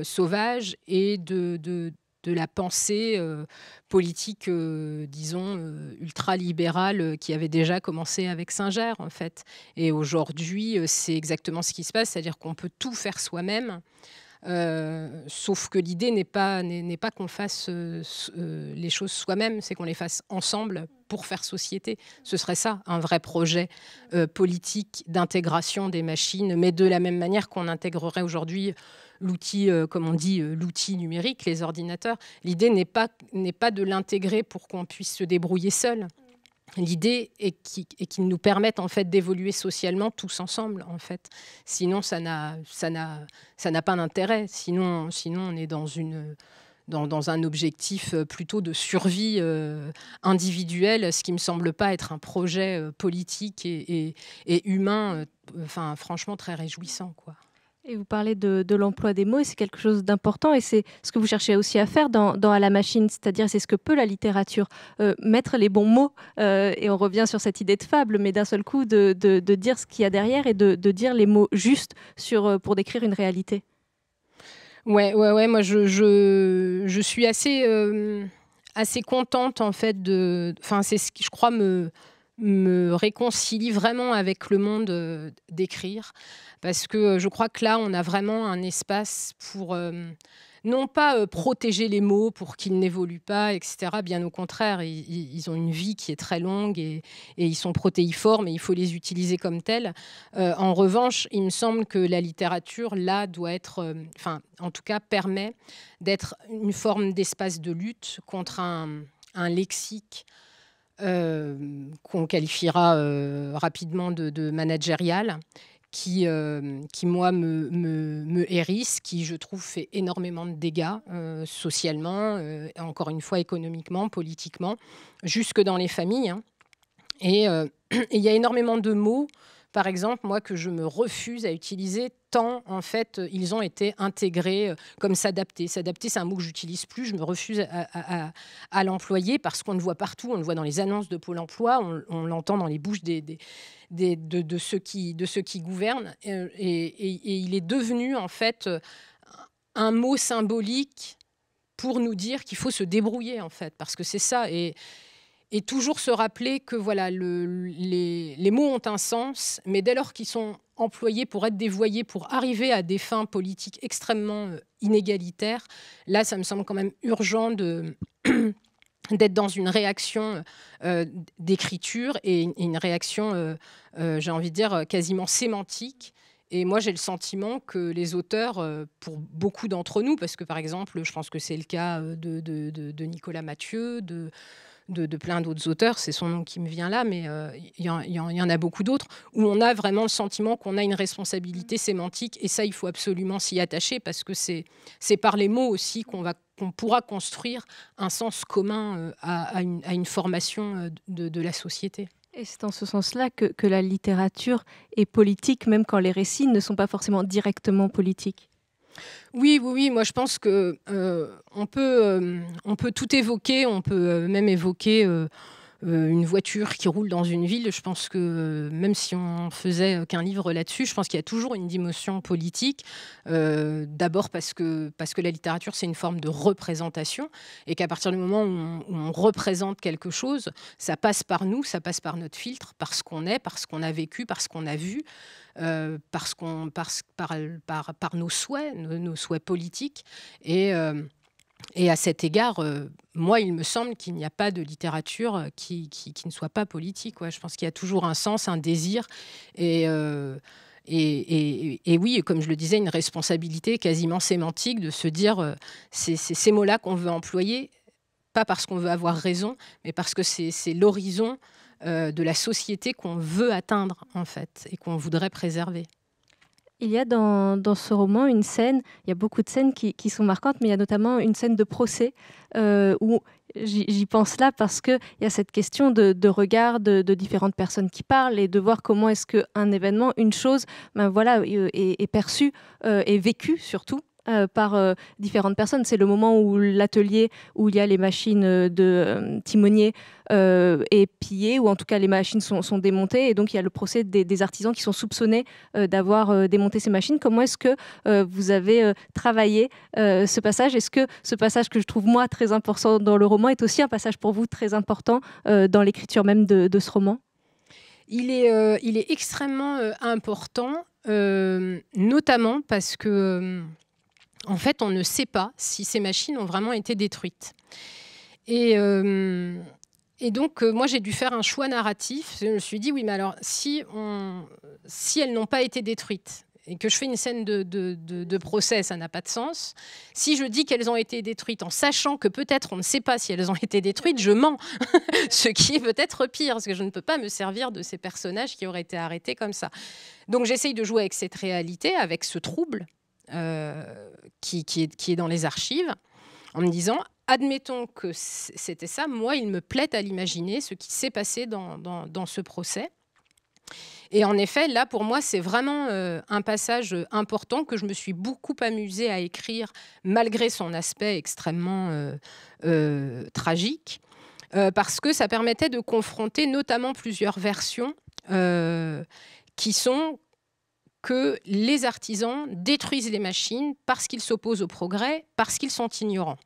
sauvage et de, de de la pensée euh, politique, euh, disons, euh, ultralibérale qui avait déjà commencé avec saint Singer, en fait. Et aujourd'hui, c'est exactement ce qui se passe, c'est-à-dire qu'on peut tout faire soi-même. sauf que l'idée n'est pas, n'est, pas qu'on fasse les choses soi-même, c'est qu'on les fasse ensemble pour faire société. Ce serait ça, un vrai projet politique d'intégration des machines, mais de la même manière qu'on intégrerait aujourd'hui l'outil, euh, comme on dit, euh, l'outil numérique, les ordinateurs. L'idée n'est pas, de l'intégrer pour qu'on puisse se débrouiller seul. L'idée est qu'ils nous permettent en fait d'évoluer socialement tous ensemble en fait. Sinon ça n'a pas d'intérêt. Sinon sinon on est dans une dans, un objectif euh, plutôt de survie individuelle, ce qui me semble pas être un projet politique et, humain, enfin franchement très réjouissant quoi. Et vous parlez de, l'emploi des mots, et c'est quelque chose d'important, et c'est ce que vous cherchez aussi à faire dans, À la machine, c'est-à-dire c'est ce que peut la littérature, euh, mettre les bons mots, euh, et on revient sur cette idée de fable, mais d'un seul coup de, de, dire ce qu'il y a derrière et de, dire les mots justes sur, euh, pour décrire une réalité. Ouais, ouais, ouais, moi je, je, suis assez, assez contente en fait de... Enfin, c'est ce qui je crois me me réconcilie vraiment avec le monde euh, d'écrire, parce que euh, je crois que là, on a vraiment un espace pour euh, non pas protéger les mots pour qu'ils n'évoluent pas, etc. Bien au contraire, ils, ont une vie qui est très longue et, ils sont protéiformes et il faut les utiliser comme tels. en revanche, il me semble que la littérature, là, doit être, enfin, en tout cas, permet d'être une forme d'espace de lutte contre un lexique euh, qu'on qualifiera euh, rapidement de, de managériale, qui, euh, qui moi, me, me, hérisse, qui, je trouve, fait énormément de dégâts socialement, encore une fois économiquement, politiquement, jusque dans les familles. Hein. Et il y a énormément de mots, par exemple, moi, que je me refuse à utiliser en fait, euh, ils ont été intégrés euh, comme s'adapter. S'adapter, c'est un mot que j'utilise plus. Je me refuse à, l'employer parce qu'on le voit partout. On le voit dans les annonces de Pôle emploi. On, l'entend dans les bouches de, ceux qui, de ceux qui gouvernent. Et, il est devenu, en fait, euh, un mot symbolique pour nous dire qu'il faut se débrouiller, en fait, parce que c'est ça. Et, et toujours se rappeler que voilà, les, mots ont un sens, mais dès lors qu'ils sont employés pour être dévoyés, pour arriver à des fins politiques extrêmement euh, inégalitaires. Là, ça me semble quand même urgent de... d'être dans une réaction euh, d'écriture et une, réaction, euh, j'ai envie de dire, quasiment sémantique. Et moi, j'ai le sentiment que les auteurs, pour beaucoup d'entre nous, parce que par exemple, je pense que c'est le cas de, de Nicolas Mathieu, de, de, plein d'autres auteurs, c'est son nom qui me vient là, mais euh, il y, en a beaucoup d'autres, où on a vraiment le sentiment qu'on a une responsabilité mm. sémantique, et ça, il faut absolument s'y attacher, parce que c'est par les mots aussi qu'on va pourra construire un sens commun euh, à, une, formation euh, de, la société. Et c'est en ce sens-là que, la littérature est politique, même quand les récits ne sont pas forcément directement politiques. Oui, oui, oui, moi je pense que euh, euh, on peut tout évoquer, on peut euh, même évoquer euh, une voiture qui roule dans une ville, je pense que euh, même si on faisait qu'un livre là-dessus, je pense qu'il y a toujours une dimension politique. Euh, d'abord parce que, parce que la littérature, c'est une forme de représentation et qu'à partir du moment où on, représente quelque chose, ça passe par nous, ça passe par notre filtre, parce qu'on est, parce qu'on a vécu, parce qu'on a vu. parce qu'on par, par, par, nos souhaits, nos, souhaits politiques. Et, et à cet égard, euh, moi, il me semble qu'il n'y a pas de littérature euh, qui, ne soit pas politique. Je pense qu'il y a toujours un sens, un désir. Et. Euh, oui, comme je le disais, une responsabilité quasiment sémantique de se dire c'est ces mots-là qu'on veut employer, pas parce qu'on veut avoir raison, mais parce que c'est l'horizon de la société qu'on veut atteindre en fait et qu'on voudrait préserver. Il y a dans, ce roman une scène, il y a beaucoup de scènes qui, sont marquantes, mais il y a notamment une scène de procès euh, où j'y pense là parce qu'il y a cette question de, regard de, différentes personnes qui parlent et de voir comment est-ce qu'un événement, une chose, ben voilà, euh, est, est perçue et euh, vécue surtout euh, par euh, différentes personnes. C'est le moment où l'atelier où il y a les machines euh, de timonier est pillé, ou en tout cas les machines sont, démontées, et donc il y a le procès des, artisans qui sont soupçonnés d'avoir démonté ces machines. Comment est-ce que vous avez travaillé ce passage Est-ce que ce passage que je trouve moi très important dans le roman est aussi un passage pour vous très important dans l'écriture même de, ce roman il est, il est, extrêmement important, notamment parce que en fait, on ne sait pas si ces machines ont vraiment été détruites. Et, euh, donc, euh, moi, j'ai dû faire un choix narratif. Je me suis dit, oui, mais alors, si, elles n'ont pas été détruites, et que je fais une scène de, de procès, ça n'a pas de sens. Si je dis qu'elles ont été détruites en sachant que peut-être on ne sait pas si elles ont été détruites, je mens. Ce qui est peut-être pire, parce que je ne peux pas me servir de ces personnages qui auraient été arrêtés comme ça. Donc j'essaye de jouer avec cette réalité, avec ce trouble. Euh, qui, est, qui est dans les archives, en me disant admettons que c'était ça, moi, il me plaît à l'imaginer ce qui s'est passé dans, ce procès. Et en effet, là, pour moi, c'est vraiment euh, un passage important que je me suis beaucoup amusée à écrire, malgré son aspect extrêmement euh, tragique, parce que ça permettait de confronter notamment plusieurs versions qui sont que les artisans détruisent les machines parce qu'ils s'opposent au progrès, parce qu'ils sont ignorants.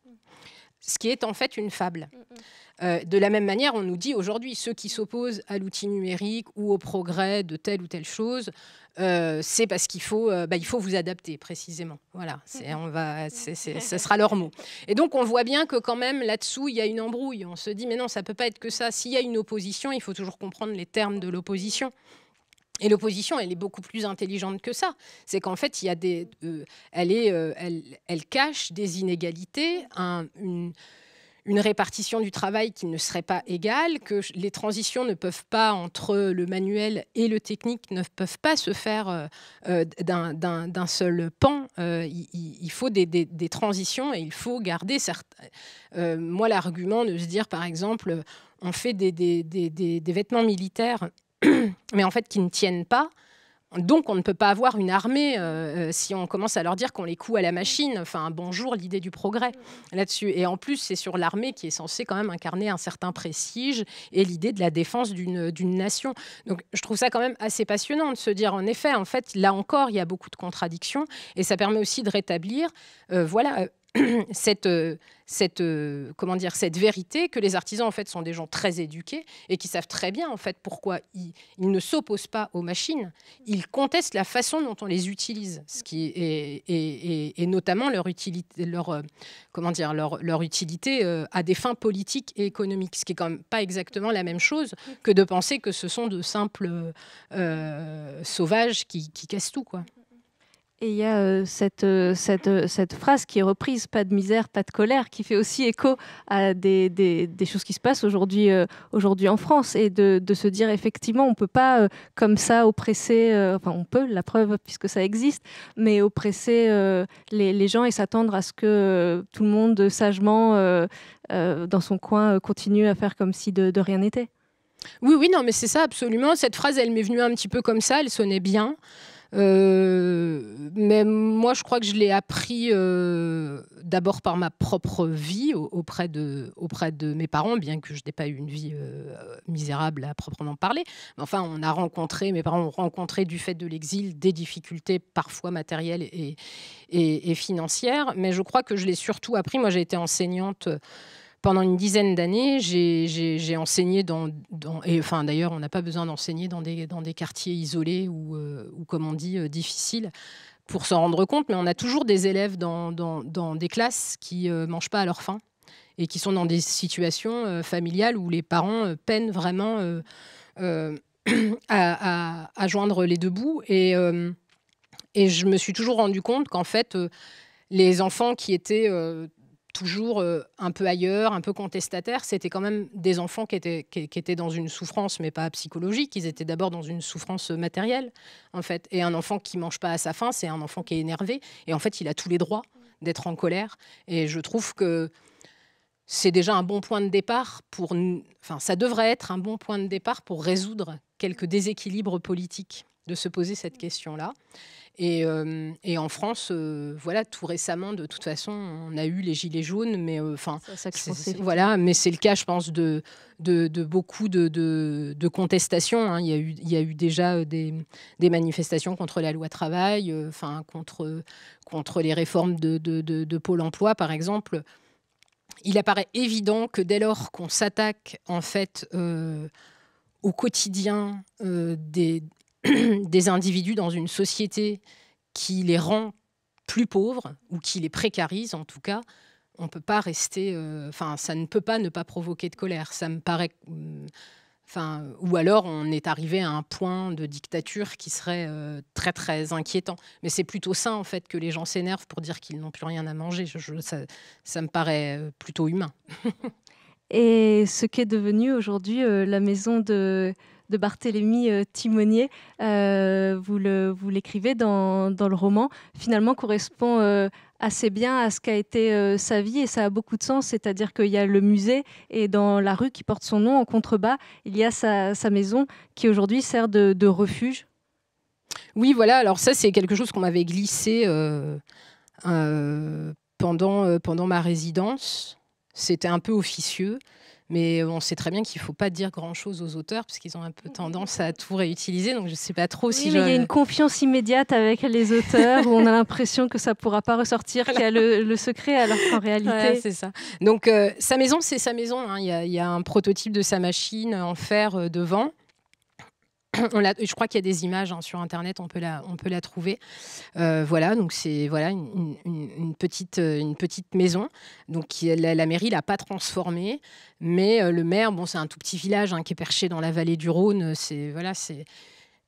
Ce qui est en fait une fable. Mm, mm. Euh, de la même manière, on nous dit aujourd'hui, ceux qui s'opposent à l'outil numérique ou au progrès de telle ou telle chose, euh, c'est parce qu'il faut, euh, bah, il faut vous adapter précisément. Voilà, mm, on va, ce sera leur mot. Et donc on voit bien que quand même là-dessous il y a une embrouille. On se dit mais non, ça peut pas être que ça. S'il y a une opposition, il faut toujours comprendre les termes de l'opposition. Et l'opposition, elle est beaucoup plus intelligente que ça. C'est qu'en fait, il y a des, euh, elle, est, euh, elle, elle, cache des inégalités, une, répartition du travail qui ne serait pas égale, que les transitions ne peuvent pas, entre le manuel et le technique, ne peuvent pas se faire euh, d'un seul pan. Il, faut des, transitions et il faut garder certains... moi, l'argument de se dire, par exemple, on fait des, des, des, des, vêtements militaires mais en fait qui ne tiennent pas. Donc on ne peut pas avoir une armée euh, euh, si on commence à leur dire qu'on les coud à la machine. Enfin, bonjour l'idée du progrès là-dessus. Et en plus, c'est sur l'armée qui est censée quand même incarner un certain prestige et l'idée de la défense d'une nation. Donc je trouve ça quand même assez passionnant de se dire, en effet, en fait, là encore, il y a beaucoup de contradictions et ça permet aussi de rétablir, euh, voilà, cette, euh, cette, euh, comment dire, cette vérité que les artisans en fait sont des gens très éduqués et qui savent très bien en fait pourquoi ils, ne s'opposent pas aux machines. Ils contestent la façon dont on les utilise, ce qui est, et, notamment leur utilité, leur euh, comment dire, leur, utilité à des fins politiques et économiques, ce qui est quand même pas exactement la même chose que de penser que ce sont de simples sauvages qui, qui cassent tout quoi. Et il y a euh, euh, euh, cette, phrase qui est reprise, pas de misère, pas de colère, qui fait aussi écho à des, choses qui se passent aujourd'hui en France. Et de, se dire, effectivement, on ne peut pas comme ça oppresser, enfin on peut, la preuve, puisque ça existe, mais oppresser les, gens et s'attendre à ce que tout le monde, sagement, dans son coin, continue à faire comme si de rien n'était. Oui, oui, non, mais c'est ça, absolument. Cette phrase, elle m'est venue un petit peu comme ça, elle sonnait bien. Euh, mais moi, je crois que je l'ai appris euh, d'abord par ma propre vie auprès de, auprès de mes parents, bien que je n'ai pas eu une vie euh, misérable à proprement parler. Mais enfin, on a rencontré, mes parents ont rencontré du fait de l'exil des difficultés parfois matérielles et, et, et financières. Mais je crois que je l'ai surtout appris. Moi, j'ai été enseignante pendant une dizaine d'années, j'ai enseigné dans, et enfin d'ailleurs, on n'a pas besoin d'enseigner dans des, dans des quartiers isolés ou, euh, comme on dit, euh, difficiles pour s'en rendre compte, mais on a toujours des élèves dans, des classes qui ne euh, mangent pas à leur faim et qui sont dans des situations familiales où les parents peinent vraiment à, joindre les deux bouts. Et, et je me suis toujours rendu compte qu'en fait, les enfants qui étaient toujours euh, un peu ailleurs, un peu contestataire. c'était quand même des enfants qui étaient, qui, étaient dans une souffrance, mais pas psychologique, ils étaient d'abord dans une souffrance matérielle, en fait. Et un enfant qui mange pas à sa faim, c'est un enfant qui est énervé, et en fait, il a tous les droits d'être en colère. Et je trouve que c'est déjà un bon point de départ pour... Enfin, ça devrait être un bon point de départ pour résoudre quelques déséquilibres politiques de se poser cette question-là. Et, euh, en France, euh, voilà, tout récemment, de toute façon, on a eu les gilets jaunes, mais euh, enfin, voilà, mais c'est le cas, je pense, de de, beaucoup de, contestations. Hein. Il, y a eu, il y eu déjà des, manifestations contre la loi travail, enfin contre contre les réformes de, Pôle Emploi, par exemple. Il apparaît évident que dès lors qu'on s'attaque en fait au quotidien des, des individus dans une société qui les rend plus pauvres ou qui les précarise en tout cas, on peut pas rester. Euh, enfin, ça ne peut pas ne pas provoquer de colère. Ça me paraît. Mm, enfin, ou alors on est arrivé à un point de dictature qui serait euh, très très inquiétant. Mais c'est plutôt ça en fait que les gens s'énervent pour dire qu'ils n'ont plus rien à manger. ça, ça me paraît euh, plutôt humain. Et ce qu'est devenu aujourd'hui la maison de de Barthélemy euh, Timonier. Euh, vous, l'écrivez dans, le roman. Finalement, correspond euh, assez bien à ce qu'a été sa vie et ça a beaucoup de sens. C'est-à-dire qu'il y a le musée et dans la rue qui porte son nom, en contrebas, il y a sa, maison qui aujourd'hui sert de, refuge. Oui, voilà. Alors ça, c'est quelque chose qu'on m'avait glissé pendant ma résidence. C'était un peu officieux. Mais on sait très bien qu'il ne faut pas dire grand-chose aux auteurs parce qu'ils ont un peu mm-hmm. tendance à tout réutiliser. Donc je ne sais pas trop oui, Mais il y a une confiance immédiate avec les auteurs où on a l'impression que ça ne pourra pas ressortir, qu'il y a le, secret alors qu'en réalité... c'est ça. Donc euh, sa maison, c'est sa maison. Hein. Il y, a un prototype de sa machine en fer euh, devant je crois qu'il y a des images hein, sur internet, on peut la, trouver. Euh, voilà, donc c'est voilà une, petite, euh, une petite maison. Donc la, mairie l'a pas transformée, mais euh, le maire, bon, c'est un tout petit village hein, qui est perché dans la vallée du Rhône. C'est voilà, c'est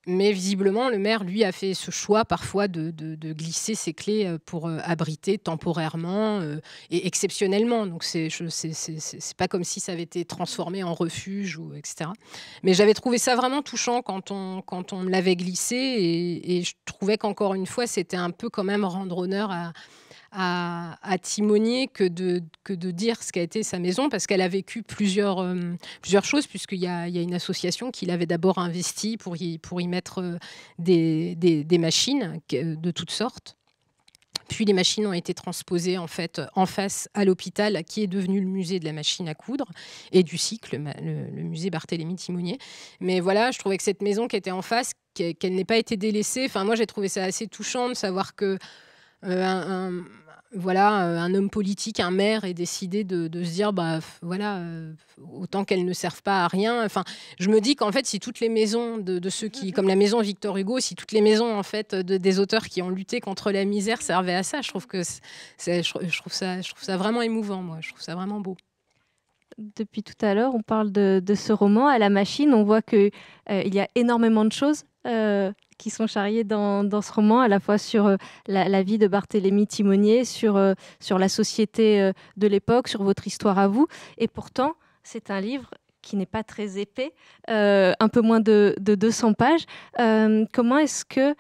mais visiblement, le maire, lui, a fait ce choix parfois de, glisser ses clés euh, pour euh, abriter temporairement euh, et exceptionnellement. Donc, c'est pas comme si ça avait été transformé en refuge, ou etc. Mais j'avais trouvé ça vraiment touchant quand on, quand on l'avait glissé. et je trouvais qu'encore une fois, c'était un peu quand même rendre honneur à, à, Timonier que de, que de dire ce qu'a été sa maison, parce qu'elle a vécu plusieurs, euh, plusieurs choses, puisqu'il y a, il y a une association qui l'avait d'abord investi pour y, pour y mettre euh, des, des, machines euh, de toutes sortes. Puis les machines ont été transposées en fait en face à l'hôpital qui est devenu le musée de la machine à coudre et du cycle, le, musée Barthélémy Timonier. Mais voilà, je trouvais que cette maison qui était en face, qu'elle n'ait pas été délaissée. Enfin, moi j'ai trouvé ça assez touchant de savoir que un voilà, euh, un homme politique, un maire, est décidé de, se dire, bah voilà, euh, autant qu'elles ne servent pas à rien. Enfin, je me dis qu'en fait, si toutes les maisons de, ceux qui, mm-hmm. comme la maison Victor Hugo, si toutes les maisons en fait des auteurs qui ont lutté contre la misère servaient à ça, je trouve que je, je, trouve ça, je trouve ça vraiment émouvant, moi. Je trouve ça vraiment beau. Depuis tout à l'heure, on parle de, ce roman à la machine. On voit que euh, il y a énormément de choses qui sont charriés dans, dans, ce roman, à la fois sur euh, la, vie de Barthélemy Timonier, sur, euh, sur la société euh, de l'époque, sur votre histoire à vous. Et pourtant, c'est un livre qui n'est pas très épais, un peu moins de, de 200 pages. comment est-ce que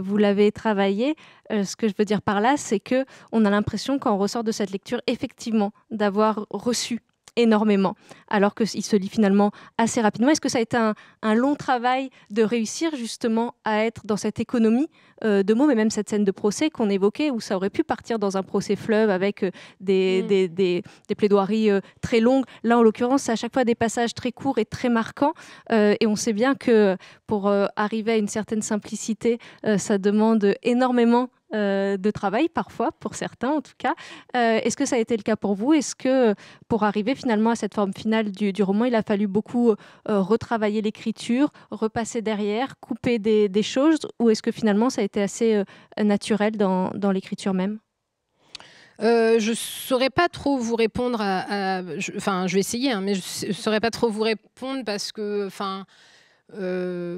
vous l'avez travaillé Ce que je veux dire par là, c'est que on a l'impression, quand on ressort de cette lecture, effectivement, d'avoir reçu énormément, alors qu'il se lit finalement assez rapidement. Est-ce que ça a été un, long travail de réussir justement à être dans cette économie euh, de mots, mais même cette scène de procès qu'on évoquait, où ça aurait pu partir dans un procès fleuve avec euh, mm. des, plaidoiries euh, très longues. Là, en l'occurrence, c'est à chaque fois des passages très courts et très marquants. et on sait bien que pour arriver à une certaine simplicité, ça demande énormément euh, de travail parfois, pour certains en tout cas. Euh, est-ce que ça a été le cas pour vous Est-ce que pour arriver finalement à cette forme finale du, roman, il a fallu beaucoup euh, retravailler l'écriture, repasser derrière, couper des, choses Ou est-ce que finalement ça a été assez naturel dans, l'écriture même je ne saurais pas trop vous répondre. À, enfin, je vais essayer, hein, mais je ne saurais pas trop vous répondre parce que, enfin, euh,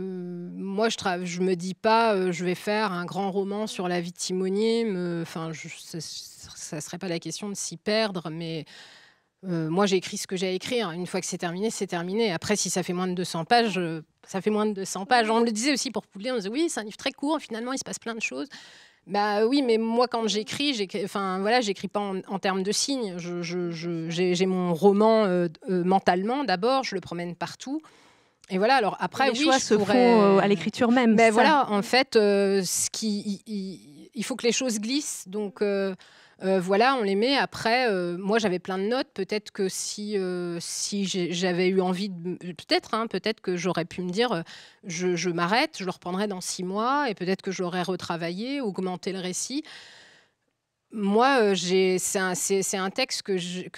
moi, je ne je me dis pas, euh, je vais faire un grand roman sur la vie de Timonier. Enfin, ça ne serait pas la question de s'y perdre, mais euh, moi, j'ai écrit ce que j'ai à écrire. Une fois que c'est terminé, c'est terminé. Après, si ça fait moins de 200 pages, ça fait moins de 200 pages. On me le disait aussi pour Poulet, on disait oui, c'est un livre très court, finalement, il se passe plein de choses. Bah oui, mais moi quand j'écris, enfin voilà, j'écris pas en, en, termes de signes. J'ai mon roman mentalement d'abord, je le promène partout. Et voilà, alors après, les choix se euh, à l'écriture même. Ben voilà, en fait, euh, ce qui, il, faut que les choses glissent. Donc euh, voilà, on les met. Après, moi, j'avais plein de notes. Peut-être que si, si j'avais eu envie, de... peut-être, hein, peut-être que j'aurais pu me dire, je, je m'arrête, je le reprendrai dans six mois, et peut-être que j'aurais retravaillé, augmenté le récit moi, euh, c'est un, texte que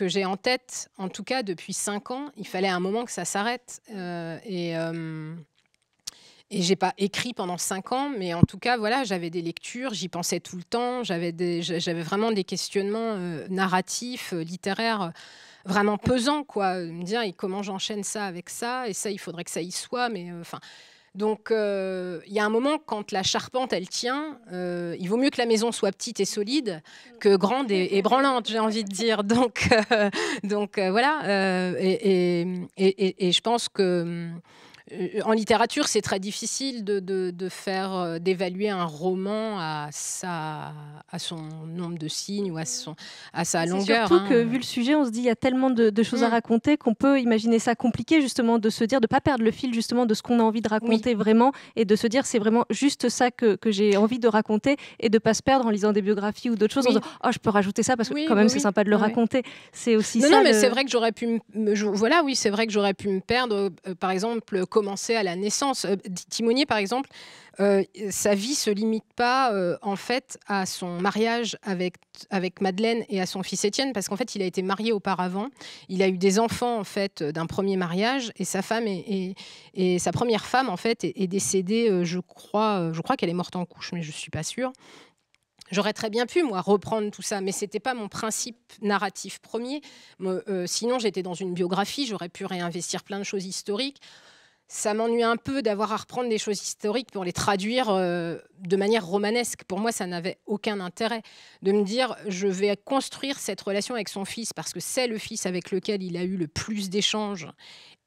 j'ai en tête, en tout cas depuis cinq ans. Il fallait un moment que ça s'arrête. Euh, et je euh, et j'ai pas écrit pendant cinq ans, mais en tout cas, voilà, j'avais des lectures, j'y pensais tout le temps, j'avais vraiment des questionnements narratifs, littéraires, vraiment pesants, quoi. Me dire, comment j'enchaîne ça avec ça Et ça, il faudrait que ça y soit, mais enfin. Donc, euh, il y a un moment, quand la charpente, elle tient, euh, il vaut mieux que la maison soit petite et solide que grande et, branlante, j'ai envie de dire. Donc, euh, donc voilà. et, je pense que euh, en littérature, c'est très difficile de, de, de faire euh, d'évaluer un roman à sa à son nombre de signes ou à son à sa longueur. Surtout que hein. vu le sujet, on se dit il y a tellement de, choses à mm. raconter qu'on peut imaginer ça compliqué justement de se dire de pas perdre le fil justement de ce qu'on a envie de raconter vraiment et de se dire c'est vraiment juste ça que, que j'ai envie de raconter et de pas se perdre en lisant des biographies ou d'autres choses en disant oh je peux rajouter ça parce que quand même c'est sympa de le raconter. C'est aussi ça. Non mais c'est vrai que j'aurais pu me, voilà oui c'est vrai que j'aurais pu me perdre euh, par exemple comment commencer à la naissance. Euh, Timonier, par exemple, euh, sa vie se limite pas euh, en fait à son mariage avec, avec Madeleine et à son fils Étienne parce qu'en fait il a été marié auparavant, il a eu des enfants en fait d'un premier mariage et sa femme est, et sa première femme en fait est, décédée, je crois, je crois qu'elle est morte en couche mais je suis pas sûre. J'aurais très bien pu, moi, reprendre tout ça, mais ce n'était pas mon principe narratif premier. sinon, j'étais dans une biographie, j'aurais pu réinvestir plein de choses historiques ça m'ennuie un peu d'avoir à reprendre des choses historiques pour les traduire euh, de manière romanesque. Pour moi, ça n'avait aucun intérêt de me dire je vais construire cette relation avec son fils parce que c'est le fils avec lequel il a eu le plus d'échanges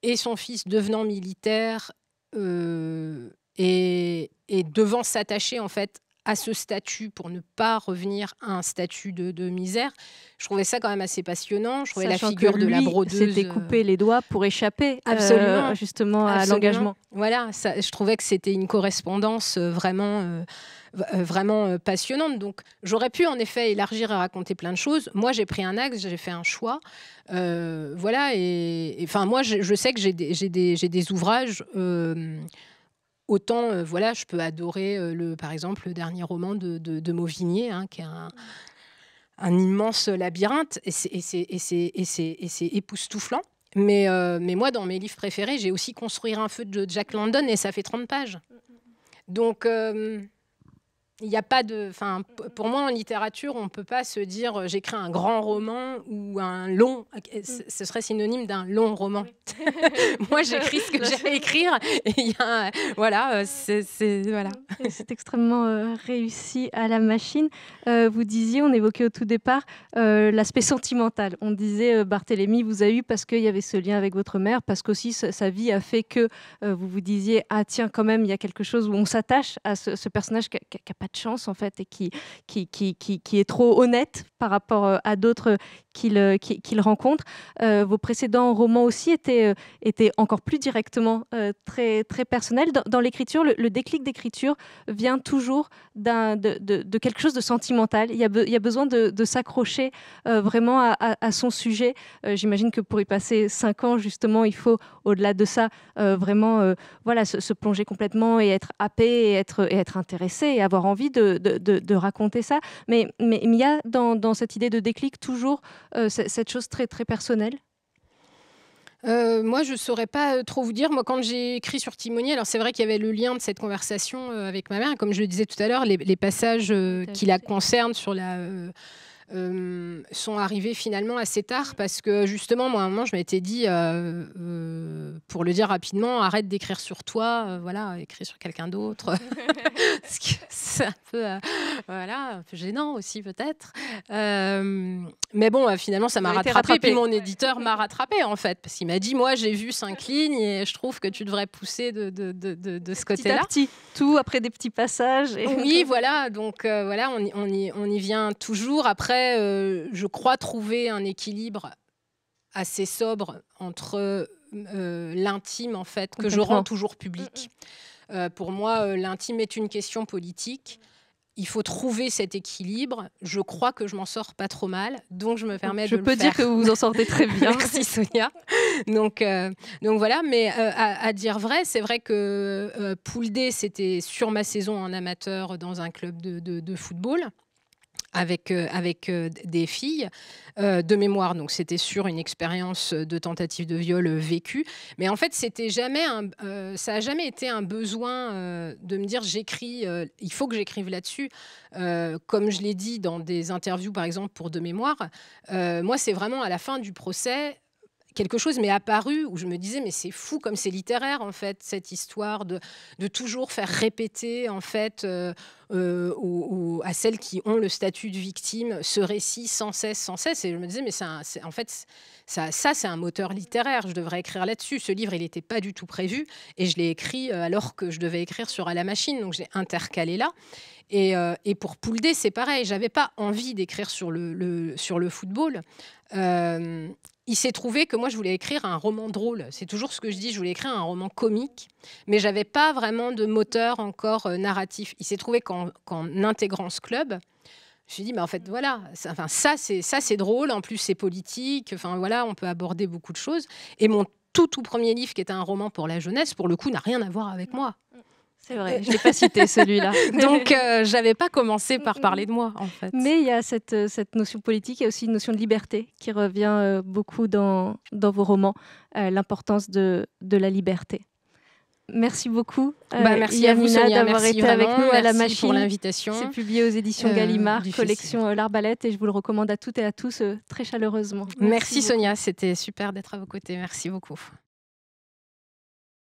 et son fils devenant militaire euh, et, et devant s'attacher en fait à ce statut pour ne pas revenir à un statut de, misère. Je trouvais ça quand même assez passionnant. Je trouvais la figure de la brodeuse. C'était euh, coupé les doigts pour échapper euh, absolument, justement à l'engagement. Voilà, ça, je trouvais que c'était une correspondance euh, vraiment. vraiment passionnante. Donc j'aurais pu en effet élargir et raconter plein de choses. Moi j'ai pris un axe, j'ai fait un choix. voilà, et enfin moi je, sais que j'ai des, ouvrages euh, Autant, euh, voilà, je peux adorer, euh, le, par exemple, le dernier roman de, de, Mauvigné, hein, qui est un, immense labyrinthe, et c'est époustouflant. Mais, euh, mais moi, dans mes livres préférés, j'ai aussi Construire un feu de Jack London, et ça fait 30 pages. Donc, il n'y a pas de. Enfin, pour moi, en littérature, on ne peut pas se dire euh, j'écris un grand roman ou un long. Euh, mm. Ce serait synonyme d'un long roman. moi, j'écris ce que j'ai à écrire. Et y a, voilà, euh, c'est voilà. C'est extrêmement réussi à la machine. vous disiez, on évoquait au tout départ l'aspect sentimental. On disait Barthélemy vous a eu parce qu'il y avait ce lien avec votre mère, parce qu'aussi sa vie a fait que vous vous disiez ah tiens quand même il y a quelque chose où on s'attache à ce, personnage qui n'a pas chance en fait et qui, qui, qui, qui, qui est trop honnête par rapport euh, à d'autres euh, qu'il rencontre. Euh, vos précédents romans aussi étaient, euh, étaient encore plus directement très, très personnels. Dans, l'écriture, le, déclic d'écriture vient toujours de, de, quelque chose de sentimental. Il y a, il besoin de, s'accrocher vraiment à, son sujet. J'imagine que pour y passer cinq ans, justement, il faut, au-delà de ça, vraiment voilà, se, plonger complètement et être happé et être, et être intéressé et avoir envie de, raconter ça. Mais, mais il y a dans, dans cette idée de déclic toujours euh, cette chose très, très personnelle euh, moi, je ne saurais pas euh, trop vous dire. Moi, quand j'ai écrit sur Timonier, alors c'est vrai qu'il y avait le lien de cette conversation avec ma mère. Comme je le disais tout à l'heure, les, passages qui la concernent sur la, euh, sont arrivés finalement assez tard parce que justement, moi, à un moment, je m'étais dit, euh, euh, pour le dire rapidement, arrête d'écrire sur toi, voilà, écris sur quelqu'un d'autre. c'est un peu, voilà, un peu gênant aussi peut-être. mais bon, finalement, ça m'a rattrapé. et Puis mon éditeur m'a rattrapé en fait, parce qu'il m'a dit, moi, j'ai vu cinq lignes et je trouve que tu devrais pousser de, de, de, de ce côté-là. tout après des petits passages. Et... Oui, voilà. Donc voilà, on on, on y vient toujours après. Euh, je crois trouver un équilibre assez sobre entre euh, l'intime, en fait, que je rends toujours public. Mm, mm. Euh, pour moi, l'intime est une question politique. Il faut trouver cet équilibre. Je crois que je m'en sors pas trop mal, donc je me permets je de le faire. Je peux dire que vous vous en sortez très bien. Merci Sonia. Donc, donc voilà, mais à, dire vrai, c'est vrai que euh, D, c'était sur ma saison en amateur dans un club de, de football avec, euh, avec euh, des filles euh, de mémoire. Donc c'était sur une expérience de tentative de viol vécue. Mais en fait, c'était jamais un, ça n'a jamais été un besoin de me dire j'écris, il faut que j'écrive là-dessus. comme je l'ai dit dans des interviews, par exemple, pour de mémoire, moi, c'est vraiment à la fin du procès, quelque chose m'est apparu où je me disais, mais c'est fou comme c'est littéraire, en fait, cette histoire de, toujours faire répéter, en fait, euh, euh, à celles qui ont le statut de victime ce récit sans cesse, sans cesse. Et je me disais, mais ça, en fait, ça, ça c'est un moteur littéraire, je devrais écrire là-dessus. Ce livre, il n'était pas du tout prévu et je l'ai écrit euh, alors que je devais écrire sur À la machine, donc j'ai intercalé là. Et, et, pour Pouldé, c'est pareil. J'avais pas envie d'écrire sur sur le football. Euh, il s'est trouvé que moi, je voulais écrire un roman drôle. C'est toujours ce que je dis, je voulais écrire un roman comique, mais j'avais pas vraiment de moteur encore euh, narratif. Il s'est trouvé qu'en intégrant ce club, je me suis dit, mais en fait, voilà, ça, c'est ça c'est drôle, en plus c'est politique, enfin voilà, on peut aborder beaucoup de choses. Et mon tout, tout premier livre, qui était un roman pour la jeunesse, pour le coup, n'a rien à voir avec moi. Mm, mm. C'est vrai, je n'ai pas cité celui-là. Donc, je euh, j'avais pas commencé par parler de moi, en fait. Mais il y a cette, euh, cette notion politique, il y a aussi une notion de liberté qui revient euh, beaucoup dans, dans, vos romans, l'importance de, la liberté. Merci beaucoup. Bah, merci à vous d'avoir été avec nous à la machine. pour l'invitation. C'est publié aux éditions Gallimard, collection L'Arbalète, et je vous le recommande à toutes et à tous très chaleureusement. merci Sonia, c'était super d'être à vos côtés. Merci beaucoup.